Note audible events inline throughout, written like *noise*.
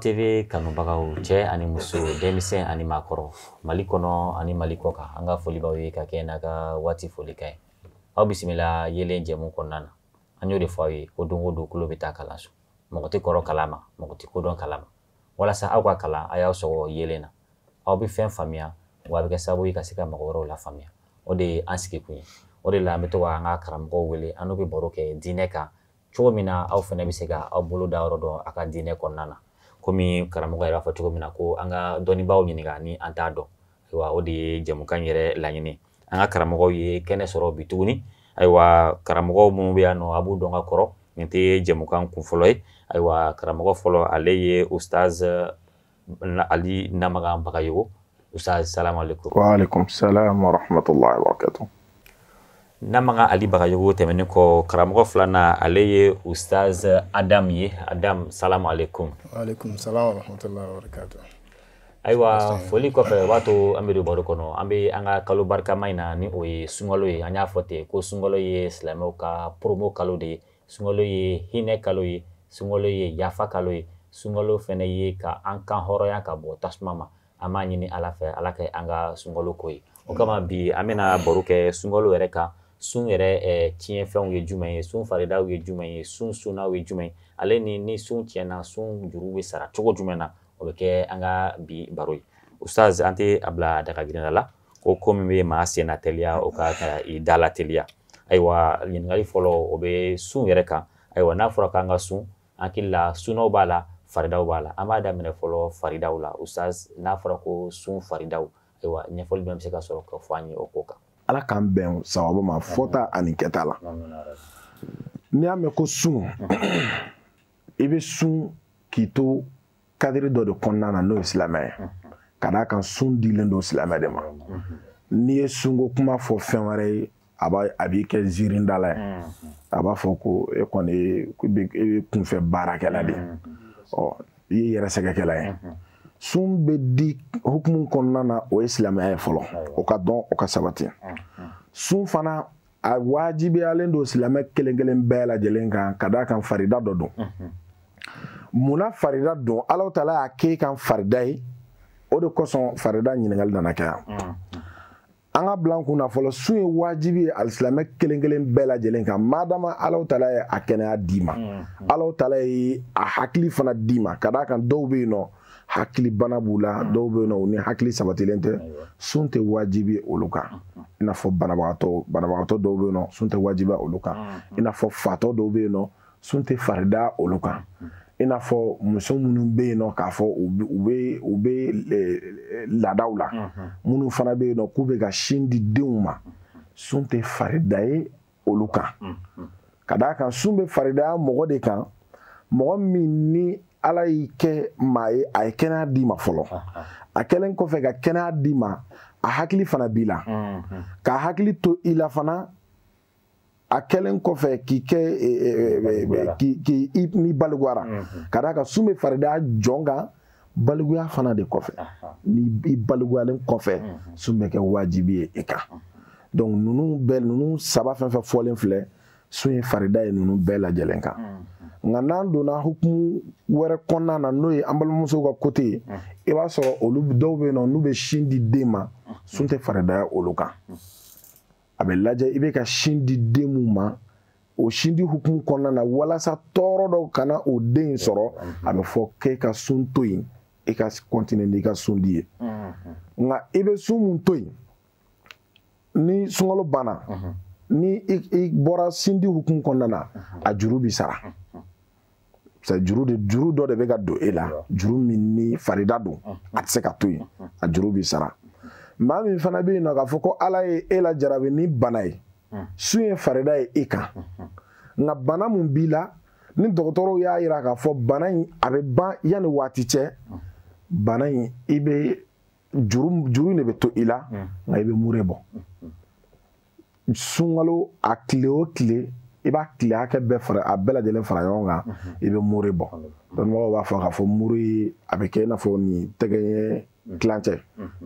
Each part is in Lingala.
tv kanubagaw cɛ ani muso denmisɛn ani maakɔrɔ mali kɔnɔ ani mali kɔ kan an ka foli b'aw ye ka kɛ n'a ka waati foli ka ye aw bisimila yelen jɛmu kɔnɔna na an y'o de fɔ aw ye ko don o don tulo bɛ taa kalanso mɔgɔ tɛ kɔrɔ ma mɔgɔ tɛ kodɔn kalama walasa aw ka kalan a y'aw sɔgɔ yelen na aw bɛ fɛn faamuya wa a bɛ kɛ sababu ye ka se ka mɔgɔ wɛrɛw la faamuya o de ye an sigikun ye o de la an bɛ to ka an ka karamɔgɔw wele an n'u bɛ baro kɛ diinɛ kan cogo min na aw fana bɛ se ka aw bolo da yɔrɔ dɔn a ka diinɛ kɔnɔna na komi karamɔgɔ yɛrɛ b'a fɔ cogo min na ko an ka dɔnnibaaw ɲininka ni an t'a dɔn ayiwa o de ye jɛmukan yɛrɛ laɲini an ka karamɔgɔw ye kɛnɛ sɔrɔ bi tuguni ayiwa karamɔgɔ minnu bɛ yan nɔ a b'u dɔn ka kɔrɔ nin tɛ jɛmukan kun fɔlɔ ye ayiwa karamɔgɔ fɔlɔ ale ye ustaz ali namaga bagayogo ustaz salamu alaikum wa alaikum salam wa rahmatullahi wa barakatuh n'an ali bagajogo tɛmɛnin kɔ karamɔgɔ filanan ale ye ustaz adam ye adam salamu alaikum alaikum salam wa rahmatullahi wa barakatuh ayiwa foli kɔfɛ o b'a to an bɛ don baro kɔnɔ an bɛ an ka kalo barikama in na ni o ye sunkalo ye an y'a fɔ ten ko sunkalo ye silamɛw ka promo kalo de ye sunkalo ye hinɛ kalo ye sunkalo ye yafa kalo ye sunkalo fɛnɛ ye ka an kan hɔrɔnya ka bɔ tasuma ma an b'a ɲini ala fɛ ala kɛ an ka sunkalo ko ye o kama bi an bɛna baro kɛ sunkalo yɛrɛ kan sun yɛrɛ tiɲɛfɛnw ye jumɛn ye sun faridaw ye jumɛn ye sun sunnaw ye jumɛn ye ale ni ni sun tiɲɛna sun juru bɛ sara cogo jumɛn na o bɛ kɛ an ka bi baro ye ustaz an tɛ a bila daga la ko ko min bɛ maa sen teliya o ka ka i da la teliya ayiwa ɲininkali fɔlɔ o bɛ sun yɛrɛ kan ayiwa n'a fɔra k'an ka sun hakili la sunnaw b'a la faridaw b'a la an b'a daminɛ fɔlɔ faridaw la ustaz n'a fɔra ko sun faridaw ayiwa ɲɛfɔli bɛɛ bɛ se ka sɔrɔ ka fɔ an ye o ko kan ala k'an bɛn sababu ma fɔta ani kɛta la n'i y'a mɛn ko sun i bɛ sun k'i to kadiri dɔ de kɔnɔna na n'o ye silamɛ ye ka d'a kan sun dilen don silamɛ de ma n'i ye sunko kuma fɔ fɛn wɛrɛ ye a b'a a b'i kɛ ziirindala ye a b'a fɔ ko e kɔni e bɛ e kunfɛ baarakɛla de ye ɔ i ye yɛrɛsɛgɛkɛla ye. sun bɛ di hukumu kɔnɔna na o ye silamɛya ye fɔlɔ o ka dɔn o ka sabati sun fana a waajibiyalen don silamɛ e kelen kelen bɛɛ lajɛlen kan ka d'a kan farida dɔ don munna farida don alaw ta la y'a k'e kan farida ye o de kosɔn farida ɲininkali nana kɛ yan an ka bila n kun na fɔlɔ sun ye waajibi ye alisilamɛ kelen kelen bɛɛ lajɛlen kan madama alaw tala ye a kɛnɛya d'i ma alaw tala ye a hakili fana d'i ma ka d'a kan dɔw bɛ yen nɔ. No, hakili bana b'u la hmm. dɔw bɛ nɔ u ni hakili sabatilen tɛ sun tɛ wajibi olu kan hmm. i n'a fɔ banabagatɔ banabagatɔ dɔw bɛ nɔ sun tɛ wajibi olu kan hmm. i n'a fɔ fatɔ dɔw bɛ nɔ sun tɛ farida olu kan i n'a fɔ muso minnu bɛ yen nɔ k'a fɔ u bɛ u bɛ laadaw la minnu fana bɛ yen nɔ k'u bɛ ka sin di denw ma sun tɛ farida ye olu kan ka d'a kan sun bɛ faridaya mɔgɔ de kan mɔgɔ min ni ala y'i kɛ maa ye a ye kɛnɛya d'i ma fɔlɔ a kɛlen kɔfɛ ka kɛnɛya d'i ma a hakili fana b'i la k'a hakili to i la fana a kɛlen kɔfɛ k'i kɛ e, e, e, k'i ni baliguwara ka d'a kan sun bɛ farida jɔn kan baliguya fana de kɔfɛ ni i baliguyalen kɔfɛ sun bɛ kɛ wajibi ye i kan donc ninnu bɛɛ ninnu saba fɛn fɛn fɔlen filɛ sun ye farida ye ninnu bɛɛ lajɛlen kan. nka n'an donna hukumu wɛrɛ kɔnɔna na n'o ye an balimamusow ka kote ye i b'a sɔrɔ olu dɔw bɛ yen nɔ n'u bɛ sin di den ma sun tɛ faradaya olu kan a bɛ lajɛ i bɛ ka sin di den mun ma o sin di hukumu kɔnɔna na walasa tɔɔrɔ dɔw kana o den in sɔrɔ a bɛ fɔ k'e ka sun to yen e ka kɔntine n'i ka sun di ye nka i bɛ sun mun to yen ni sunkalo banna ni i bɔra sin di hukumu kɔnɔna na a juru bi sara. juru de juru dɔ de bɛ ka don e la juru min ni farida don a tɛ se ka to yen a juru bɛ sara maa min fana bɛ yen nɔ k'a fɔ ko ala ye e la jarabi ni bana ye sun ye farida ye e kan nka bana min b'i la ni dɔgɔtɔrɔw y'a jira k'a fɔ bana in a bɛ ban yanni waati cɛ bana in i bɛ juru juru in de bɛ to i la nka i bɛ mure bɔ sunkalo a tile o tile. i b'a tile hakɛ bɛɛ fara a bɛɛ lajɛlen fara ɲɔgɔn kan i bɛ muri bɔ dɔnnibagaw b'a fɔ k'a fɔ muri a bɛ kɛ i n'a fɔ nin tɛgɛ ɲɛ kilancɛ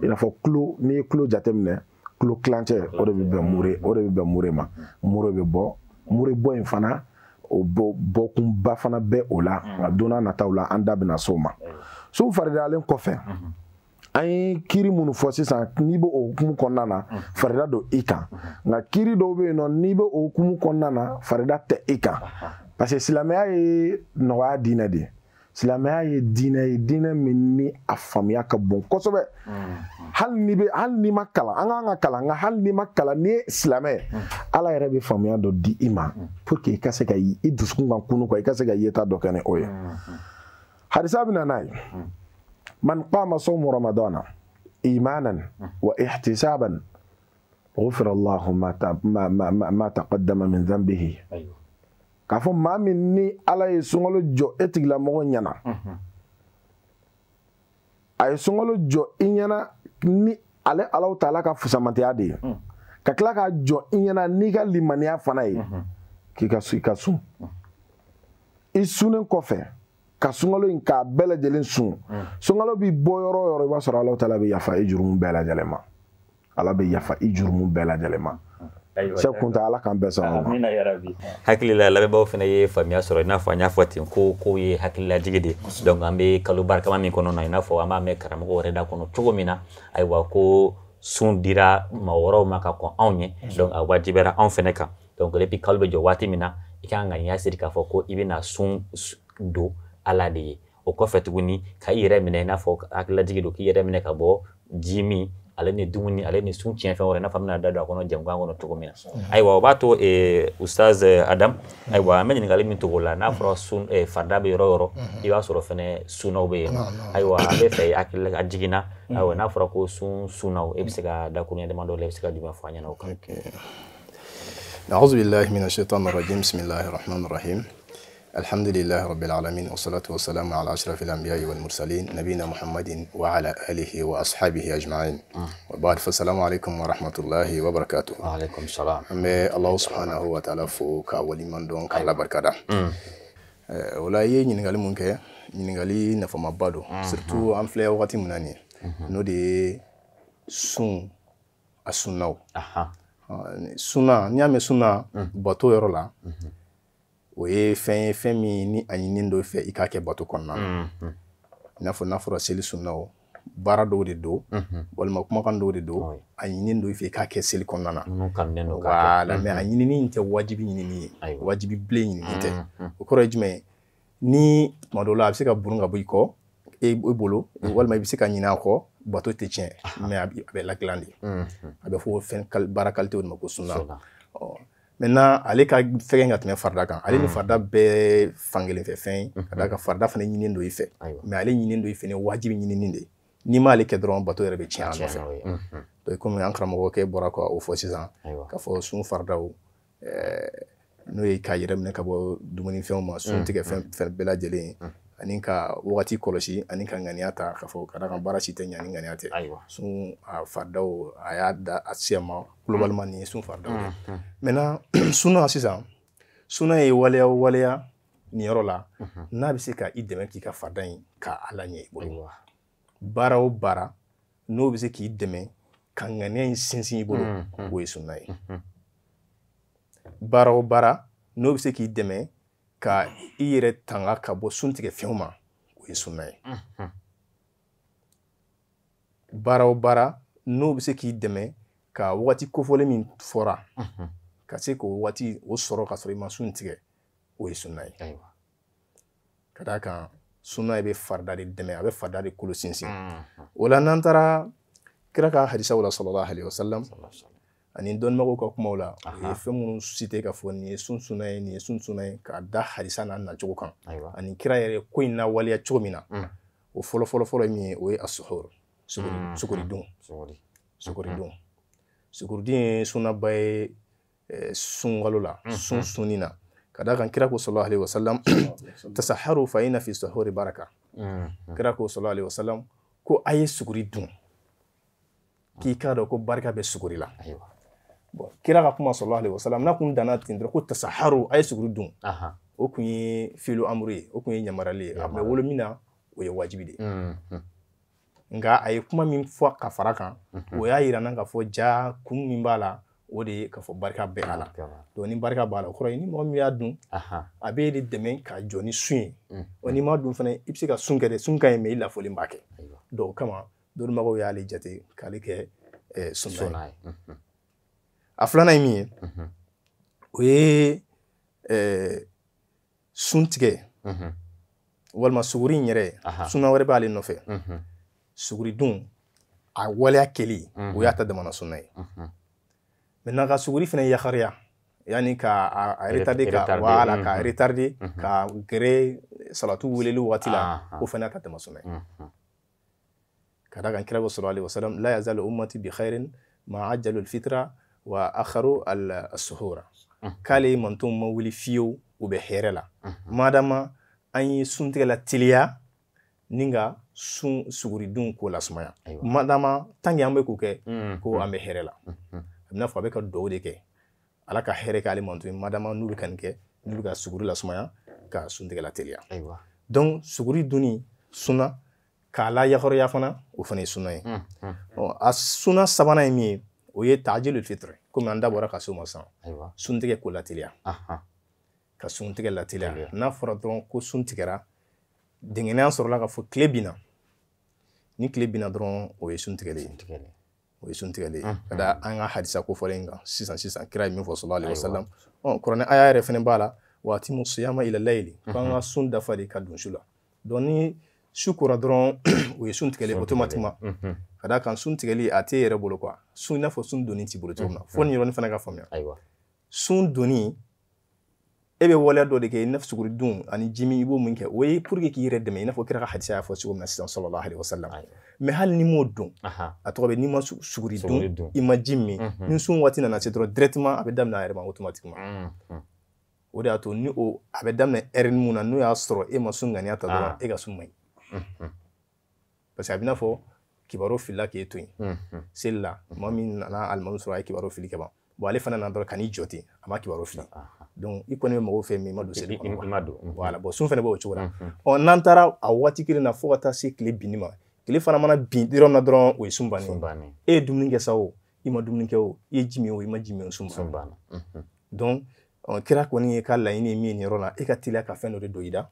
i n'a fɔ tulo n'i ye tulo jateminɛ tulo kilancɛ o de bɛ bɛn muri o de bɛ bɛn muri ma muri bɛ bɔ muri bɔ in fana o bɔ bɔkunba fana bɛ o la nka don n'a nataw la an da bɛna s'o ma sow faridayalen kɔfɛ an ye kiri minnu fɔ sisan n'i bɛ o hukumu kɔnɔna na farida don i kan nka kiri dɔw bɛ yen nɔ n'i bɛ o hukumu kɔnɔna na farida tɛ i kan parce que silamɛya ye nɔgɔya diinɛ de ye silamɛya ye diinɛ ye diinɛ min ni a faamuya ka bon kosɛbɛ hali n'i bɛ hali n'i ma kalan an k'an ka kalan nka hali n'i ma kalan n'i ye silamɛ ye ala yɛrɛ bɛ faamuya dɔ di i ma pour que i ka se ka i dusukun kan kunu kan i ka se ka yeta dɔ kɛ ni o ye halisa bɛ na n'a ye. Man qama sawmu ramadana imanan wa ihtisaban Ghofir Allah ma ta ma ma ma ma ta qadda ma min zambi hi. ma min ni ala yi sungolo jo etig la mogon yana. Mhm. jo inyana ni ala ala uta laka fusa mati adi. Ka mhm. kla ka jo inyana ni ka limani afana yi. Mhm. Ki ka su ka su. Isu kofe. ka sunkalo in k'a bɛɛ lajɛlen sun sunkalo b'i bɔ yɔrɔ o yɔrɔ i b'a sɔrɔ alaw taala bɛ yafa i jurumu bɛɛ lajɛlen ma ala bɛ yafa i jurumu bɛɛ lajɛlen ma cɛ kunta ala k'an bɛɛ sɔn ma hakilila labɛnbaaw fana ye faamuya sɔrɔ i n'a fɔ an y'a fɔ ten ko kow ye hakililajigi de donc an bɛ kalo barikama min kɔnɔ na i n'a fɔ an b'a mɛn karamɔgɔ wɛrɛ da kɔnɔ cogo min na ayiwa ko sun dira maa wɛrɛw ma ka kɔn anw ye donc a wajibiyara anw fana kan donc depuis kalo bɛ jɔ waati min na i kan ka ɲɛsiri k'a fɔ ko i bɛna sun don ala de ye o kɔfɛ tuguni ka i yɛrɛ minɛ i n'a fɔ hakililajigi do k'i yɛrɛ minɛ ka bɔ ji min ale ni dumuni ale ni sun tiɲɛ fɛn wɛrɛ n'a fɔ bɛna da don a kɔnɔ jɛmukan kɔnɔ cogo min na mm-hmm. ayiwa o b'a to e, ustaz e, adam mm-hmm. ayiwa an bɛ ɲininkali min togo la n'a fɔra sun e, farida bɛ yɔrɔ yɔrɔ mm-hmm. i b'a sɔrɔ fɛnɛ sunnaw bɛ yen ayiwa an bɛ fɛ i jiginna ayiwa n'a fɔra ko sun sunnaw e bɛ se ka dakuruɲɛ dama dɔ la i bɛ se ka jumɛn fɔ an ɲɛna o kan أعوذ بالله من الشيطان الرجيم بسم الله الرحمن الرحيم الحمد لله رب العالمين والصلاة والسلام على أشرف الأنبياء والمرسلين نبينا محمد وعلى آله وأصحابه أجمعين وبعد فالسلام عليكم ورحمة الله وبركاته وعليكم السلام مي الله سبحانه وتعالى فوق أول من دون كلا بركة ولا يجي نقال ممكن نقال نفهم بعضه سرتو أم an filɛ مناني نودي سون nin n'o de ye sun a sunnaw o ye fɛn ye fɛn min ni a ɲini dɔ fɛ i k'a kɛ bato kɔnɔna na i n'a fɔ n'a fɔra seli sunnaw baara dɔw de don walima kumakan dɔw de don a ɲini dɔ fɛ i k'a kɛ seli kɔnɔna na wala mɛ a ɲinini in tɛ wajibi ɲinini ye wajibi bilen ɲinini tɛ o kɔrɔ ye jumɛn ye ni tuma dɔw la a bɛ se ka burun ka bɔ i kɔ e, e bolo walima i bɛ se ka ɲinɛ a kɔ bato tɛ tiɲɛ mɛ a bɛ ladilan de a bɛ fɔ baara kalite o de ma ko sunda maintenant ale ka fɛgɛn ka tɛmɛ farida kan ale ni mm. farida bɛɛ fankelen fɛ fɛn ye ka da mm-hmm. ka farida fana ɲininen do i fɛ mais ale ɲininen do i fɛ ni wajibi ɲininen de ye n'i m'ale kɛ dɔrɔn bato yɛrɛ bɛ tiɲɛ a nɔfɛ mm-hmm. Mm-hmm. donc komi an karamɔgɔkɛ bɔra ka o fɔ sisan k'a fɔ sun faridaw n'o ye k'a yɛrɛ minɛ ka bɔ dumunifɛnw ma sun tigɛ fɛn bɛɛ lajɛlen ani ka wagati kɔlɔsi ani ka ŋaniya ta k'a fɔ ka da kan baara si tɛ ɲa ni ŋaniya tɛ sun a faridaw a y'a da a siyama globalement mm. nin sun faridaw ye mm, mm. maintenant *clears throat* suna sisan suna ye waleya waleya nin yɔrɔ la mm-hmm. n'a bɛ se ka i dɛmɛ k'i ka farida in ka a laɲɛ i bolo baara o baara n'o bɛ se k'i dɛmɛ ka ŋaniya in sinsin i bolo o ye sunna ye baara o baara n'o bɛ se k'i dɛmɛ ka i yɛrɛ tanga ka bɔ sun tigɛ fɛnw ma o ye sunna ye baara o baara n'o bɛ se k'i dɛmɛ ka wagati kofɔlen min fɔra ka se k'o wagati o sɔrɔ ka sɔrɔ i ma sun tigɛ o ye sunna ye ka d'a kan sunna bɛ farida de dɛmɛ a bɛ farida de kolo sinsin o la n'an taara kira ka hadisaw la sɔlɔlɔ alayhi wa salam ani dɔnibagaw ka kumaw la u ye fɛn minnu site k'a fɔ nin ye sun sunna ye nin ye sun sunna ye k'a da halisa n'a nacogo kan ani kira yɛrɛ ko in na waleya cogo min na mm. o fɔlɔ fɔlɔ fɔlɔ min ye o ye asuhur sogoridun mm, mm, sogoridun mm-hmm. sogoridun ye sunnaba ye sunkalo la mm-hmm. sun sunni na ka da kan kira ko sallallahu alaihi wasallam *coughs* tasaharu fa ina fi suhuri baraka mm-hmm. kira ko sallallahu alaihi wasallam ko a ye suguri dun k'i k'a dɔn ko barika bɛ sukuri la ayiwa bon kira ka kuma sɔrɔ alayhi wa salam n'a kun danna ten dɔrɔn ko tasaharu a ye suguri dun o kun ye filo amuru ye o kun ye yamaruyali ye a tun bɛ wolo min na o ye wajibi de ye nka a ye kuma min fɔ ka fara kan o y'a yira n na k'a fɔ ja kun min b'a la o de ye k'a fɔ barika bɛ a la donc ni barika b'a la o kɔrɔ ye ni mɔgɔ min y'a dun a bɛ de dɛmɛ ka jɔ ni sun ye wa n'i m'a dun fana i bɛ se ka sun kɛ dɛ sun ka ɲi mɛ i lafɔlen b'a kɛ donc o kama dɔnnibagaw y'ale jate k'ale kɛ sunna ye. a filanan ye min ye o ye sun tigɛ walima suguri in yɛrɛ suna wɛrɛ b'ale nɔfɛ suguridun a waleya kɛli o y'a ta damana sunna ye maintenant ka suguri fɛnɛ yakariya yani ka a retarder ka wala ka retarder ka gɛrɛ salatu weleli wagati la o fɛnɛ ta dama sunna ye ka da kan kira ko sallallahu alaihi wasallam la yazalu ummati bi khairin ma ajjalu alfitra واخر السهوره k'ale mantonw ma wuli fiyewu u bɛ hɛrɛ la madama an ye suntigɛ la teliya ni ka sun suguridenw k'o lasumaya madama tanke an bɛ k'o kɛ ko an bɛ hɛrɛ la a bɛ n'a fɔ a bɛ ka dɔw de kɛ ala ka hɛrɛ k'ale manto ye madama n'u bɛ ka nin kɛ n'u bɛ ka suguri lasumaya ka suntigɛ la teliya donc suguri dunni sunna k'a la yakɔrɔya fana o fana ye sunna ye a sunna sabanan ye min ye o ye tajilul fitri komi an dabɔra ka s'o ma sisan suntigɛ ko lateliya ka suntigɛ lateliya n'a fɔra dɔrɔn ko sun tigɛra dingɛnɛya sɔrɔla ka fɔ tile binna ni tile binna dɔrɔn o ye sun tigɛli ye o ye sun tigɛli ye ka da an ka hadisa ko fɔlen kan sisan sisan kira ye min fɔ sallallahu alaihi wasallam ɔ kuranɛ aya yɛrɛ fɛnɛ b'a la waati mu siyama ila layli ko an ka sun dafa de ka don su la donc ni su kora dɔrɔn o *clears throat* ye sun tigɛli automatiquement ka d'a kan sun tigɛli a t'e yɛrɛ bolo quoi sun i n'a fɔ sun donni t'i bolo cogo min na fo nin yɔrɔnin fana ka faamuya sun donni e bɛ waleya dɔ de kɛ i n'a fɔ suguridun ani jimi i b'o min kɛ o ye pour que k'i yɛrɛ dɛmɛ i n'a fɔ kira ka hadisa y'a fɔ cogo min na sisan sallallahu alaihi wasallam mɛ hali n'i m'o dun a tɔgɔ bɛ n'i ma suguri dun i ma ji min ni sun waati nana se dɔrɔn directement a bɛ daminɛ a yɛrɛ ma automatiquement o de y'a to ni o a bɛ daminɛ ɛri mun na n'o y'a sɔrɔ e ma sun ŋaniya ta dɔrɔn ah. e ka sun man ɲi parce que a bɛ n'a fɔ kibaru filila k'e to yen seli la mɔgɔ min nana alimami sɔrɔ a ye kibaru fili ka ban bon ale fana nana dɔrɔn ka n'i jɔ ten a ma kibaru fili ah, ah. donc i kɔni bɛ mɔgɔw fɛ min i ma don seli kɔnɔ i ma don voilà bon sun fana b'o cogo la ɔ n'an taara a waati kelen na fo ka taa se tile binni ma tile fana mana bin yɔrɔ min na dɔrɔn o ye sun bannen ye e ye dumuni kɛ sa o i ma dumuni kɛ o i ye ji min o i ma ji min o sun banna donc kira kɔni ye ka laɲini ye min ye nin yɔrɔ la e ka teliya ka fɛn dɔ de don i da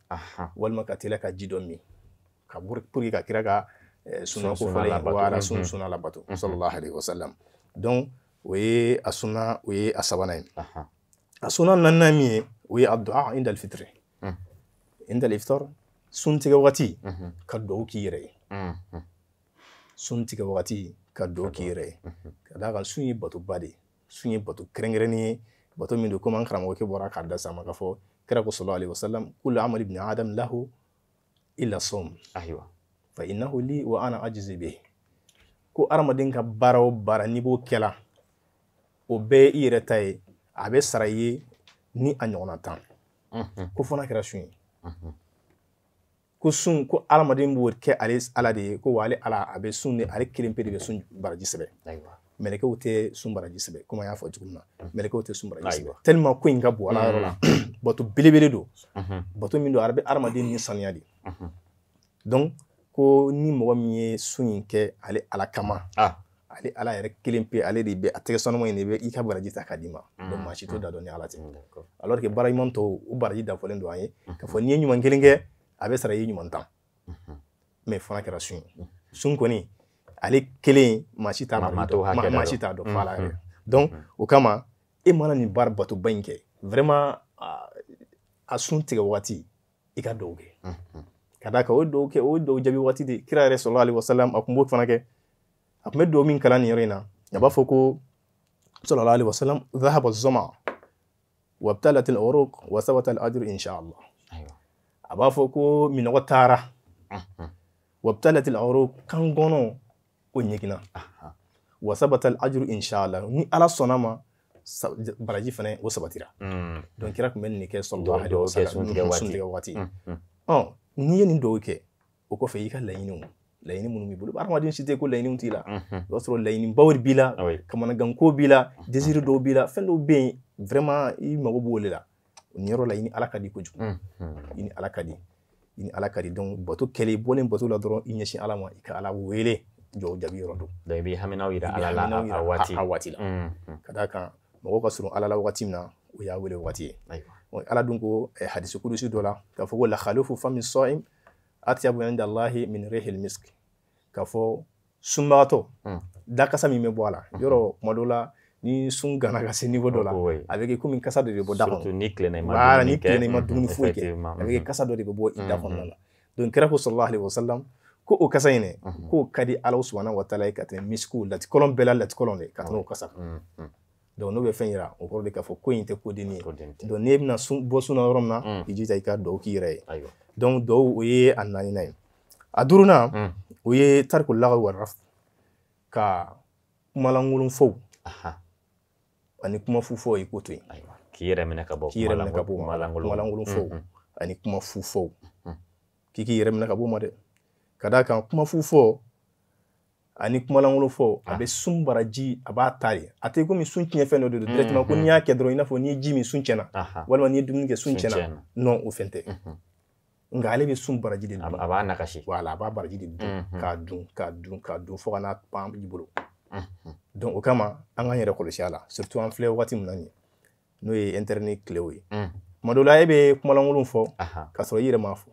walima ka teliya ka ji dɔ min ka pour que ka kira ka sunna ko fana wala sun sunna labato sallallahu alaihi wasallam donc o ye a sunna o ye a sabanan ye a sunna naaninan min ye o ye addu'a inda alfitri inda aliftar sun tigɛ wagati ka duwawu k'i yɛrɛ ye sun tigɛ wagati ka duwawu k'i yɛrɛ ye ka d'a kan sun ye batoba de ye sun ye bato kɛrɛnkɛrɛnnin ye bato min don komi an karamɔgɔkɛ bɔra k'a da sama k'a fɔ kira ko sallallahu alaihi wasallam kullu amali ibn adam lahu illa sum ahiwa fa innahu li wa ana ajizi bihi ko armadin ka baara o baara n'i b'o kela o bɛɛ ire yɛrɛ ta ye a bɛ sara i ye ni a ɲɔgɔnna tan ko fɔ n'a kɛra sun ye ko sun ko armadin b'o kɛ ale ala de ye ko wa ale ala a sun ne ale kelen pe de bɛ sun baraji sɛbɛ mɛlɛkɛw tɛ sun baraji sɛbɛ komi an y'a fɔ cogo min na mɛlɛkɛw tɛ sun baraji sɛbɛ tellement ko in ka bon ala yɔrɔ la *clears throat* bato belebele don bato min don a bɛ hadamaden ni sanuya de donc ko ni mɔgɔ min ye sun in kɛ ale ala kama ah. ale ala yɛrɛ kelen pe ale de bɛ a tɛgɛ sanuma in de bɛ i ka baraji ta k'a d'i ma donc maa si t'o da dɔn ni ala tɛ alors que baara ɲuman tɔw o baraji dafalen don an ye k'a fɔ n'i ye ɲuman kelen kɛ a bɛ sara i ye ɲuman tan mais fana kɛra sun ye sun kɔni ale kelen maa si t'a dɔn maa si t'a dɔn voilà donc o kama e mana nin baara batoba in kɛ vraiment a sun tigɛ wagati i ka dɔw kɛ ka d'a kan o dɔw kɛ o dɔw jaabi waati de kira yɛrɛ sɔrɔ alayhi wa salam a tun b'o fana kɛ a tun bɛ dɔw min kalan nin yɔrɔ in na a b'a fɔ ko sɔrɔ alayhi wa salam zahaba zoma وابتلت العروق وثبت الاجر ان شاء الله ايوه ابا فوكو من وتارا وابتلت العروق كان غونو ko in ɲɛgina wa sabata al-ajru inshallah ni ala sɔnna ma baraji fana o sabatira hmm. donc kira tun bɛ nin kɛ sallallahu alaihi wasallam suntigɛ waati hmm, hmm. ɔ n'i ye nin dɔw kɛ o kɔfɛ i ka laɲiniw laɲini minnu b'i bolo hadamaden si tɛ ko laɲiniw t'i la o b'a sɔrɔ laɲinibaw b'i la kamanaganko b'i la désir dɔw b'i la fɛn dɔw bɛ yen vraiment i mago b'o de la nin yɔrɔ la i ni ala ka di kojugu i ni ala ka di i ni ala ka di donc bato kɛlen i bɔlen bato la dɔrɔn i ɲɛsin ala ma i ka ala wele jɔ jabiyɔrɔ don. i b'i haminaw yira ala la a waati a waati la. Hmm, hmm. ka d'a kan mɔgɔw ka surun ala la wagati min na o y'a wele wagati ye. ala dun ko hadisi kudusi dɔ la k'a fɔ ko lakhalifu fami sɔɔim atiyabu inda allahi min rehil misk k'a fɔ sunbagatɔ hmm. dakasa min bɛ bɔ a la yɔrɔ kuma dɔ la ni sun gana ka se niveau dɔ la a bɛ kɛ komi kasa dɔ de bɛ bɔ da kɔnɔ ni tilenna i ma dumuni foyi kɛ a bɛ kɛ kasa dɔ de bɛ bɔ i da kɔnɔna la donc kira ko sɔlɔlɔ alayhi wa salam ko o kasa in dɛ k'o ka ala subahana wataala ye ka tɛmɛ misiw latikɔlɔn bɛɛ la latikɔlɔn dɛ ka tɛmɛ kasa donc n'o bɛ fɛn yira o kɔrɔ de k'a fɔ ko in tɛ kodenni ye donc n'e bɛna bɔ sun yɔrɔ min na i jija i ka dɔw k'i yɛrɛ ye donc dɔw o ye a naaninan ye a duurunan o ye tariku laga waraf ka kumalankolon fɔw ani kuma fu i k'o to yen k'i yɛrɛ minɛ ka bɔ kumalankolon fɔw ani kuma fu k'i k'i yɛrɛ minɛ ka bɔ o ma dɛ ka d'a kan kuma fu fɔ ani kumalankolon fɔ a ah. bɛ sun baraji a b'a ta de a tɛ komi sun tiɲɛ fɛn dɔ de don directement ko n'i y'a kɛ dɔrɔn i n'a fɔ n'i ye ji min sun tiɲɛna walima n'i ye dumuni kɛ sun tiɲɛna non o fɛn tɛ nka ale bɛ sun baraji de dun a b'a nakasi wala a b'a baraji de dun k'a dun k'a dun k'a dun fo ka n'a pan i bolo donc o kama an k'an yɛrɛ kɔlɔsi a la surtout an filɛ wagati min na nin ye n'o ye internet tilew ye tuma dɔ la e bɛ kumalankolon fɔ k'a sɔrɔ i yɛrɛ m'a fɔ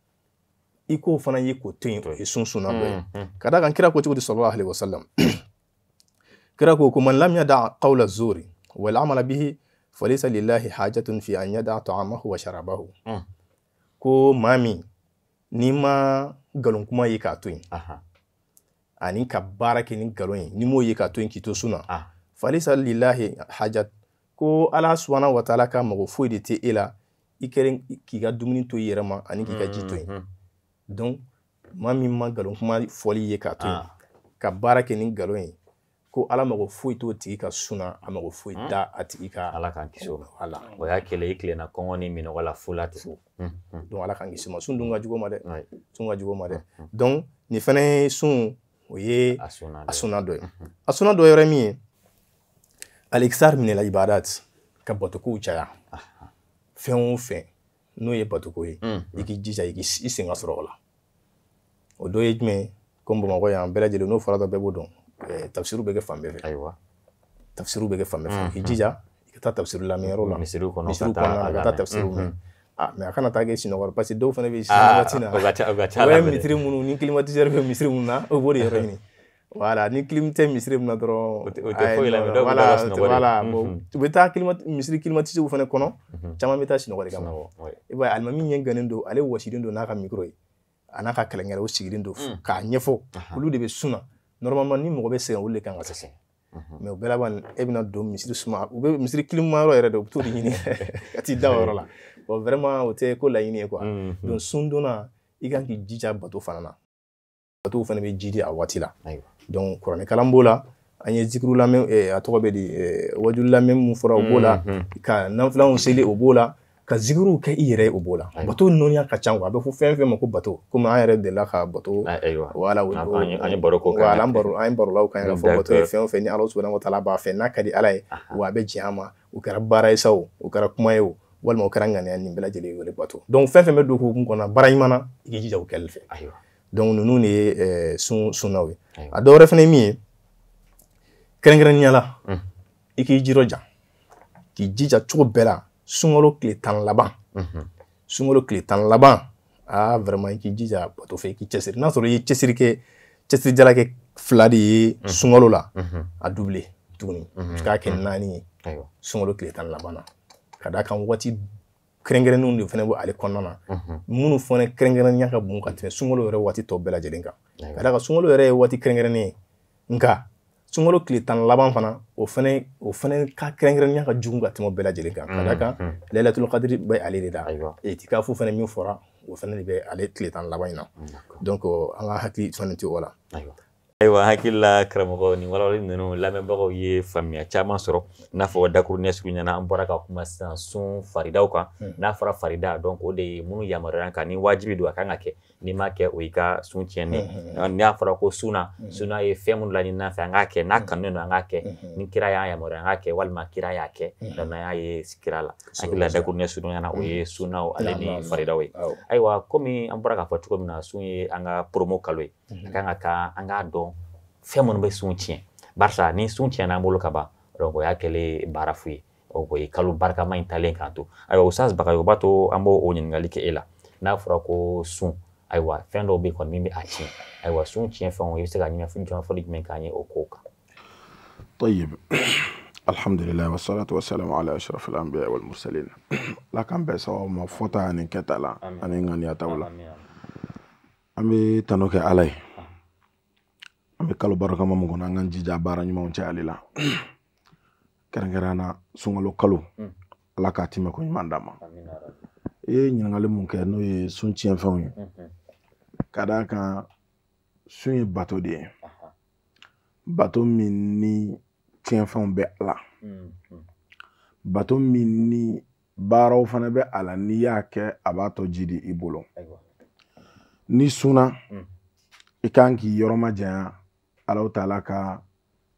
i k'o fana ye k'o to yen o ye sunsun na dɔ ye mm, mm. ka d'a kan kira ko cogo di sallallahu alaihi wasallam *clears throat* kira ko ko man lam yada qawla zuri wal amala bihi falisa lillahi hajatun fi an yada ta'amahu wa sharabahu mm. ko mami n'i ma galon kuma ye k'a to yen ani ka baara kɛ ni galon ye n'i m'o ye k'a to yen k'i to sun na ah. falisa lillahi hajat ko ala wa ta'ala ka mago foyi de tɛ e la i k'i ka dumuni to i yɛrɛ ma ani k'i ka ji to yen donc maa min ma nkalon kuma fɔli ye ah. k'a to yen ka baara kɛ ni nkalon ye ko ala mago foyi t'o tigi ka suna a mago foyi hmm. da a tigi ka ala k'an kisi o ma ala o y'a kɛlɛ i tilenna kɔngɔ ni minɔgɔ la fo la ten hmm, hmm. donc ala k'an kisi o ma sun dun ka jugu o ma dɛ sun ka jugu o ma dɛ donc nin fana ye sun o ye a suna dɔ ye a suna dɔ yɔrɔ min ye alikisar minɛla ibadat ka batokow caya fɛn o fɛn n'o ye batoko ye i k'i jija i sen ka sɔrɔ o la ودو يجمي كم بمعقول يا أمبلا جل نو فرادا ببودون تفسيرو بيجي فم بيفي أيوة تفسيرو بيجي فم بيفي هيجيجا يكتا تفسيرو لا ميرو لا ميسيرو كونو ميسيرو كونو يكتا تفسيرو مي آه مي أكانا تاجي شنو غور بس دو فنا بيجي شنو غاتينا أوغاتا أوغاتا وين ميسيرو منو نين كلمة تجار في ميسيرو منا أو بوري يريني ولا نين كلمة ميسيرو منا درو a n'a ka kɛlɛkɛlaw sigilen don mm. k'a ɲɛfɔ olu de bɛ suna normalement ni mɔgɔ bɛ sɛgɛn olu de kan ka sɛgɛn mɛ o bɛɛ laban e bɛna don misiri suma u bɛ misiri kilima yɔrɔ yɛrɛ de u bɛ t'o de ɲini *laughs* ka t'i da o yɔrɔ la bon vraiment o tɛ ko laɲini ye quoi donc sun donna i kan k'i jija bato fana na bato fana bɛ ji di a waati la donc kuranɛkalan b'o la an ye zikiru lamɛn eh, a tɔgɔ bɛ di eh, wajulu lamɛn mun fɔra o b'o la ka nanfilanw seli o b'o la ka zigiriw kɛ i yɛrɛ o b'o la bato nɔniya ka can a bɛ fɔ fɛn fɛn ma ko bato komi an yɛrɛ delila ka bato an ye barolaw kan ka fɔ bato ye fɛn o ni ala subahana wataala b'a fɛ n'a ka di ala ye wa a bɛ jɛn ma u kɛra baara ye sa u kɛra kuma ye walima u kɛra ŋaniya nin bɛɛ wele bato donc fɛn fɛn bɛ don o kɔnɔ baara ɲuman i k'i jija o kɛli fɛ donc ninnu de ye sun sunnaw ye a dɔ wɛrɛ min ye kɛrɛnkɛrɛnnenya hmm. i k'i jirɔja k'i jija cogo bɛɛ la sungolo kile tan laban mhm. sungolo kile tan laban Ah, vraiment k'i jija bato fe k'i cɛsiri n'a sɔrɔ ye cɛsiri ke cɛsiri jala ke fladi de ye mhm. sunkalo la mhm. a dubile tuguni k'a kɛ naani ye sunkalo tan laban na kan ka d'a kan waati kɛrɛnkɛrɛnnenw de fana bɛ ale kɔnɔna na munu fone kɛrɛnkɛrɛnnenya nyaka bon ka tɛmɛ sungolo re wati to bela lajɛlen ka d'a nka sunkalo tile tan laban fana o fɛnɛ o fɛnɛ ka kɛrɛnkɛrɛnnenya ka jugu ka tɛmɛ bɛɛ lajɛlen kan ka da kan mm, mm. lɛlɛtulu kadiri bɛ ale de la etikafu fɛnɛ min fɔra o fɛnɛ de bɛ ale tile tan laban in na donc an ka hakili fɛnɛ tɛ o la ayiwa hakili la karamɔgɔ nin walawalali ninnu lamɛnbagaw ye faamuya caman sɔrɔ n'a fɔ dakuruɲɛ sugu ɲɛna an bɔra ka kuma sisan sun faridaw kan hmm. n'a fɔra farida donc o de ye minnu yamaruya kan ni wajibi don a kan ka kɛ n'i m'a kɛ o y'i ka sun tiɲɛnen n'a fɔra ko sunna sunna ye fɛn minnu hmm. laɲini n'an fɛ an k'a kɛ n'a kanunen don an k'a kɛ hmm, ni kira y'a yamaruya an k'a kɛ walima kira y'a kɛ n'an y'a ye kira la hakili la dakuruɲɛ sugu ɲɛna o ye sunnaw ale ni faridaw ye ayiwa komi an bɔra k'a fɔ cogo min na sun ye an ka promo kalo ye a kan ka taa an k'a dɔn fɛn minnu bɛ sun tiɲɛ barisa ni sun tiɲɛna an bolo ka ban o y'a kɛlen baara fu ye o ye kalo barikama in talen k'an to ayiwa usas bagayo o b'a to an b'o ɲininkali kɛ e la n'a fɔra ko sun ayiwa fɛn dɔw bɛ kɔni min bɛ a tiɲɛ ayiwa sun tiɲɛ fɛnw i bɛ se ka ɲɛfɔ jumɛn k'an ye o kow kan. طيب الحمد لله والصلاة والسلام على أشرف الأنبياء والمرسلين لكن بس هو مفوتا عن كتلا an bɛ tanu kɛ ala ye an bɛ kalo barikama mun kɔnɔ an k'an jija baara ɲumanw cɛ ale la kɛrɛnkɛrɛn na sunkalo kalo ala k'a timɛ ko ɲuman d'a ma i ye ɲininkali mun kɛ n'o ye sun tiɲɛfɛnw ye ka d'a kan sun ye bato de ye bato min ni tiɲɛfɛnw bɛ a la bato min ni baaraw fana bɛ a la n'i y'a kɛ a b'a tɔ ji di i bolo n'i suna mm. i kan k'i yɔrɔ ala alaw taala ka